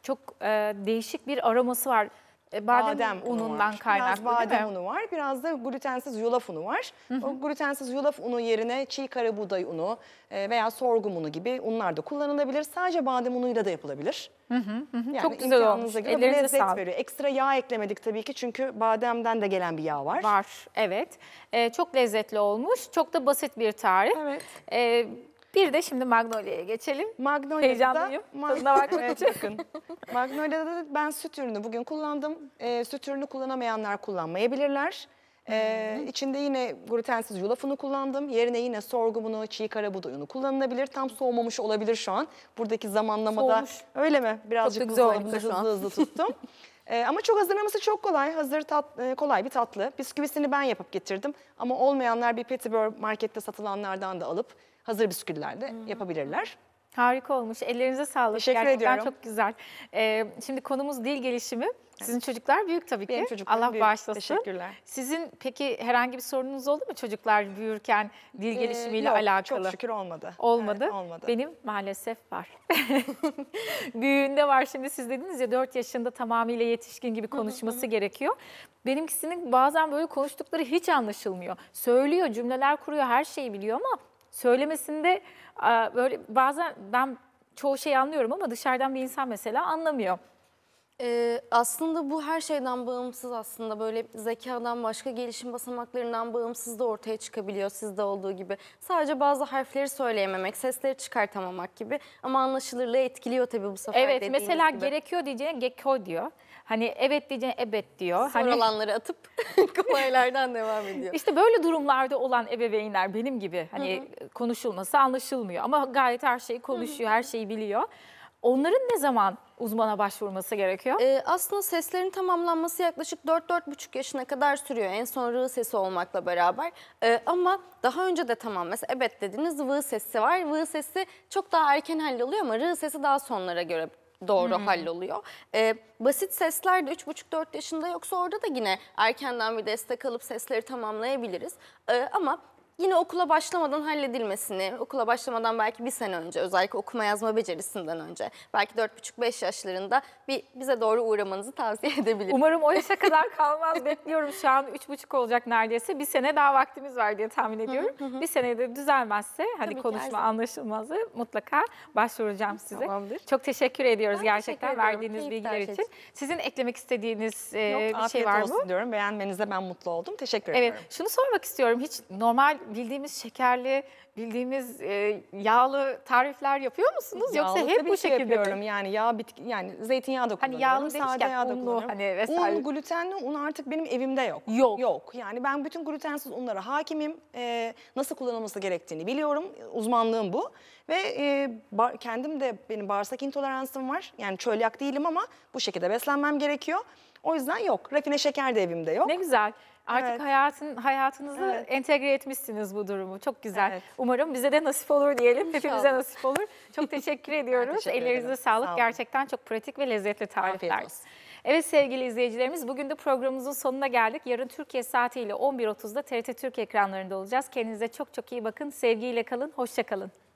Çok e, değişik bir aroması var. E, badem, badem unundan var. kaynaklı biraz badem değil mi? unu var, biraz da glutensiz yulaf unu var. Hı hı. O glutensiz yulaf unu yerine çiğ karabuğday unu e, veya sorgum unu gibi unlar da kullanılabilir. Sadece badem unuyla da yapılabilir. Hı hı hı. Yani Çok güzel olmuş. Göre Ellerinize lezzet sağlık. veriyor. Ekstra yağ eklemedik tabii ki çünkü bademden de gelen bir yağ var. Var, evet. Ee, çok lezzetli olmuş. Çok da basit bir tarif. Evet. Ee, bir de şimdi Magnolia'ya geçelim. Magnolia'da Heyecanlıyım. Mag Tadına bakmak evet, için. Magnolia'da da ben süt ürünü bugün kullandım. E, süt ürünü kullanamayanlar kullanmayabilirler. Ee, hmm. İçinde yine glutensiz yulafını kullandım. Yerine yine sorgumunu, çiğ karabuğda unu kullanılabilir. Tam soğumamış olabilir şu an. Buradaki zamanlamada. Soğumuş. Öyle mi? Birazcık hızlı, hızlı, hızlı, hızlı tuttum. Ee, ama çok hazırlaması çok kolay. Hazır tat, e, kolay bir tatlı. Bisküvisini ben yapıp getirdim. Ama olmayanlar bir Petibör markette satılanlardan da alıp hazır bisküvilerde yapabilirler. Harika olmuş. Ellerinize sağlık. Teşekkür Gerçekten ediyorum. çok güzel. Ee, şimdi konumuz dil gelişimi. Sizin evet. çocuklar büyük tabii Benim ki. Allah büyük. bağışlasın. Teşekkürler. Sizin peki herhangi bir sorununuz oldu mu çocuklar büyürken dil ee, gelişimiyle ee, yok, alakalı? Çok şükür olmadı. Olmadı. Evet, olmadı. Benim maalesef var. Büyüğünde var şimdi siz dediniz ya 4 yaşında tamamıyla yetişkin gibi konuşması gerekiyor. Benimkisinin bazen böyle konuştukları hiç anlaşılmıyor. Söylüyor, cümleler kuruyor, her şeyi biliyor ama söylemesinde e, böyle bazen ben çoğu şey anlıyorum ama dışarıdan bir insan mesela anlamıyor. Ee, aslında bu her şeyden bağımsız aslında böyle zekadan başka gelişim basamaklarından bağımsız da ortaya çıkabiliyor sizde olduğu gibi. Sadece bazı harfleri söyleyememek, sesleri çıkartamamak gibi ama anlaşılırlığı etkiliyor tabii bu sefer Evet mesela gibi. gerekiyor diyeceğine geko diyor. Hani evet diyeceğine evet diyor. Zor hani... atıp kolaylardan devam ediyor. İşte böyle durumlarda olan ebeveynler benim gibi hani Hı -hı. konuşulması anlaşılmıyor. Ama gayet her şeyi konuşuyor, Hı -hı. her şeyi biliyor. Onların ne zaman uzmana başvurması gerekiyor? Ee, aslında seslerin tamamlanması yaklaşık 4-4,5 yaşına kadar sürüyor. En son rı sesi olmakla beraber. Ee, ama daha önce de tamam. Mesela evet dediniz vı sesi var. Vı sesi çok daha erken halloluyor ama rı sesi daha sonlara göre doğru hmm. halloluyor. Ee, basit sesler de 3,5-4 yaşında yoksa orada da yine erkenden bir destek alıp sesleri tamamlayabiliriz. Ee, ama yine okula başlamadan halledilmesini, okula başlamadan belki bir sene önce özellikle okuma yazma becerisinden önce belki 4,5-5 yaşlarında bir bize doğru uğramanızı tavsiye edebilirim. Umarım o yaşa kadar kalmaz bekliyorum şu an 3,5 olacak neredeyse bir sene daha vaktimiz var diye tahmin ediyorum. Hı hı hı. bir senede düzelmezse hani Tabii konuşma anlaşılmazı mutlaka başvuracağım size. Tamamdır. Çok teşekkür ediyoruz ben gerçekten teşekkür verdiğiniz Keyif bilgiler şey için. için. Sizin eklemek istediğiniz e, Yok, bir şey var mı? Yok afiyet olsun diyorum beğenmenize ben mutlu oldum teşekkür evet, ederim. Evet şunu sormak istiyorum hiç normal bildiğimiz şekerli, bildiğimiz e, yağlı tarifler yapıyor musunuz? Yağlı Yoksa hep bu şekilde yapıyorum. Mi? Yani yağ bitki yani zeytinyağı da hani kullanıyorum. Hani yağlı sade yağ da kullanıyorum. Hani vesaire. Un, glutenli un artık benim evimde yok. Yok. Yok. Yani ben bütün glutensiz unlara hakimim. Ee, nasıl kullanılması gerektiğini biliyorum. Uzmanlığım bu. Ve e, bar, kendim de benim bağırsak intoleransım var. Yani çölyak değilim ama bu şekilde beslenmem gerekiyor. O yüzden yok. Rafine şeker de evimde yok. Ne güzel. Artık evet. hayatın hayatınızı evet. entegre etmişsiniz bu durumu. Çok güzel. Evet. Umarım bize de nasip olur diyelim. İnşallah. Hepimize nasip olur. Çok teşekkür ediyoruz. teşekkür Ellerinize ederim. sağlık. Sağ Gerçekten çok pratik ve lezzetli tarifler. Evet sevgili izleyicilerimiz bugün de programımızın sonuna geldik. Yarın Türkiye saatiyle 11.30'da TRT Türk ekranlarında olacağız. Kendinize çok çok iyi bakın. Sevgiyle kalın. hoşçakalın.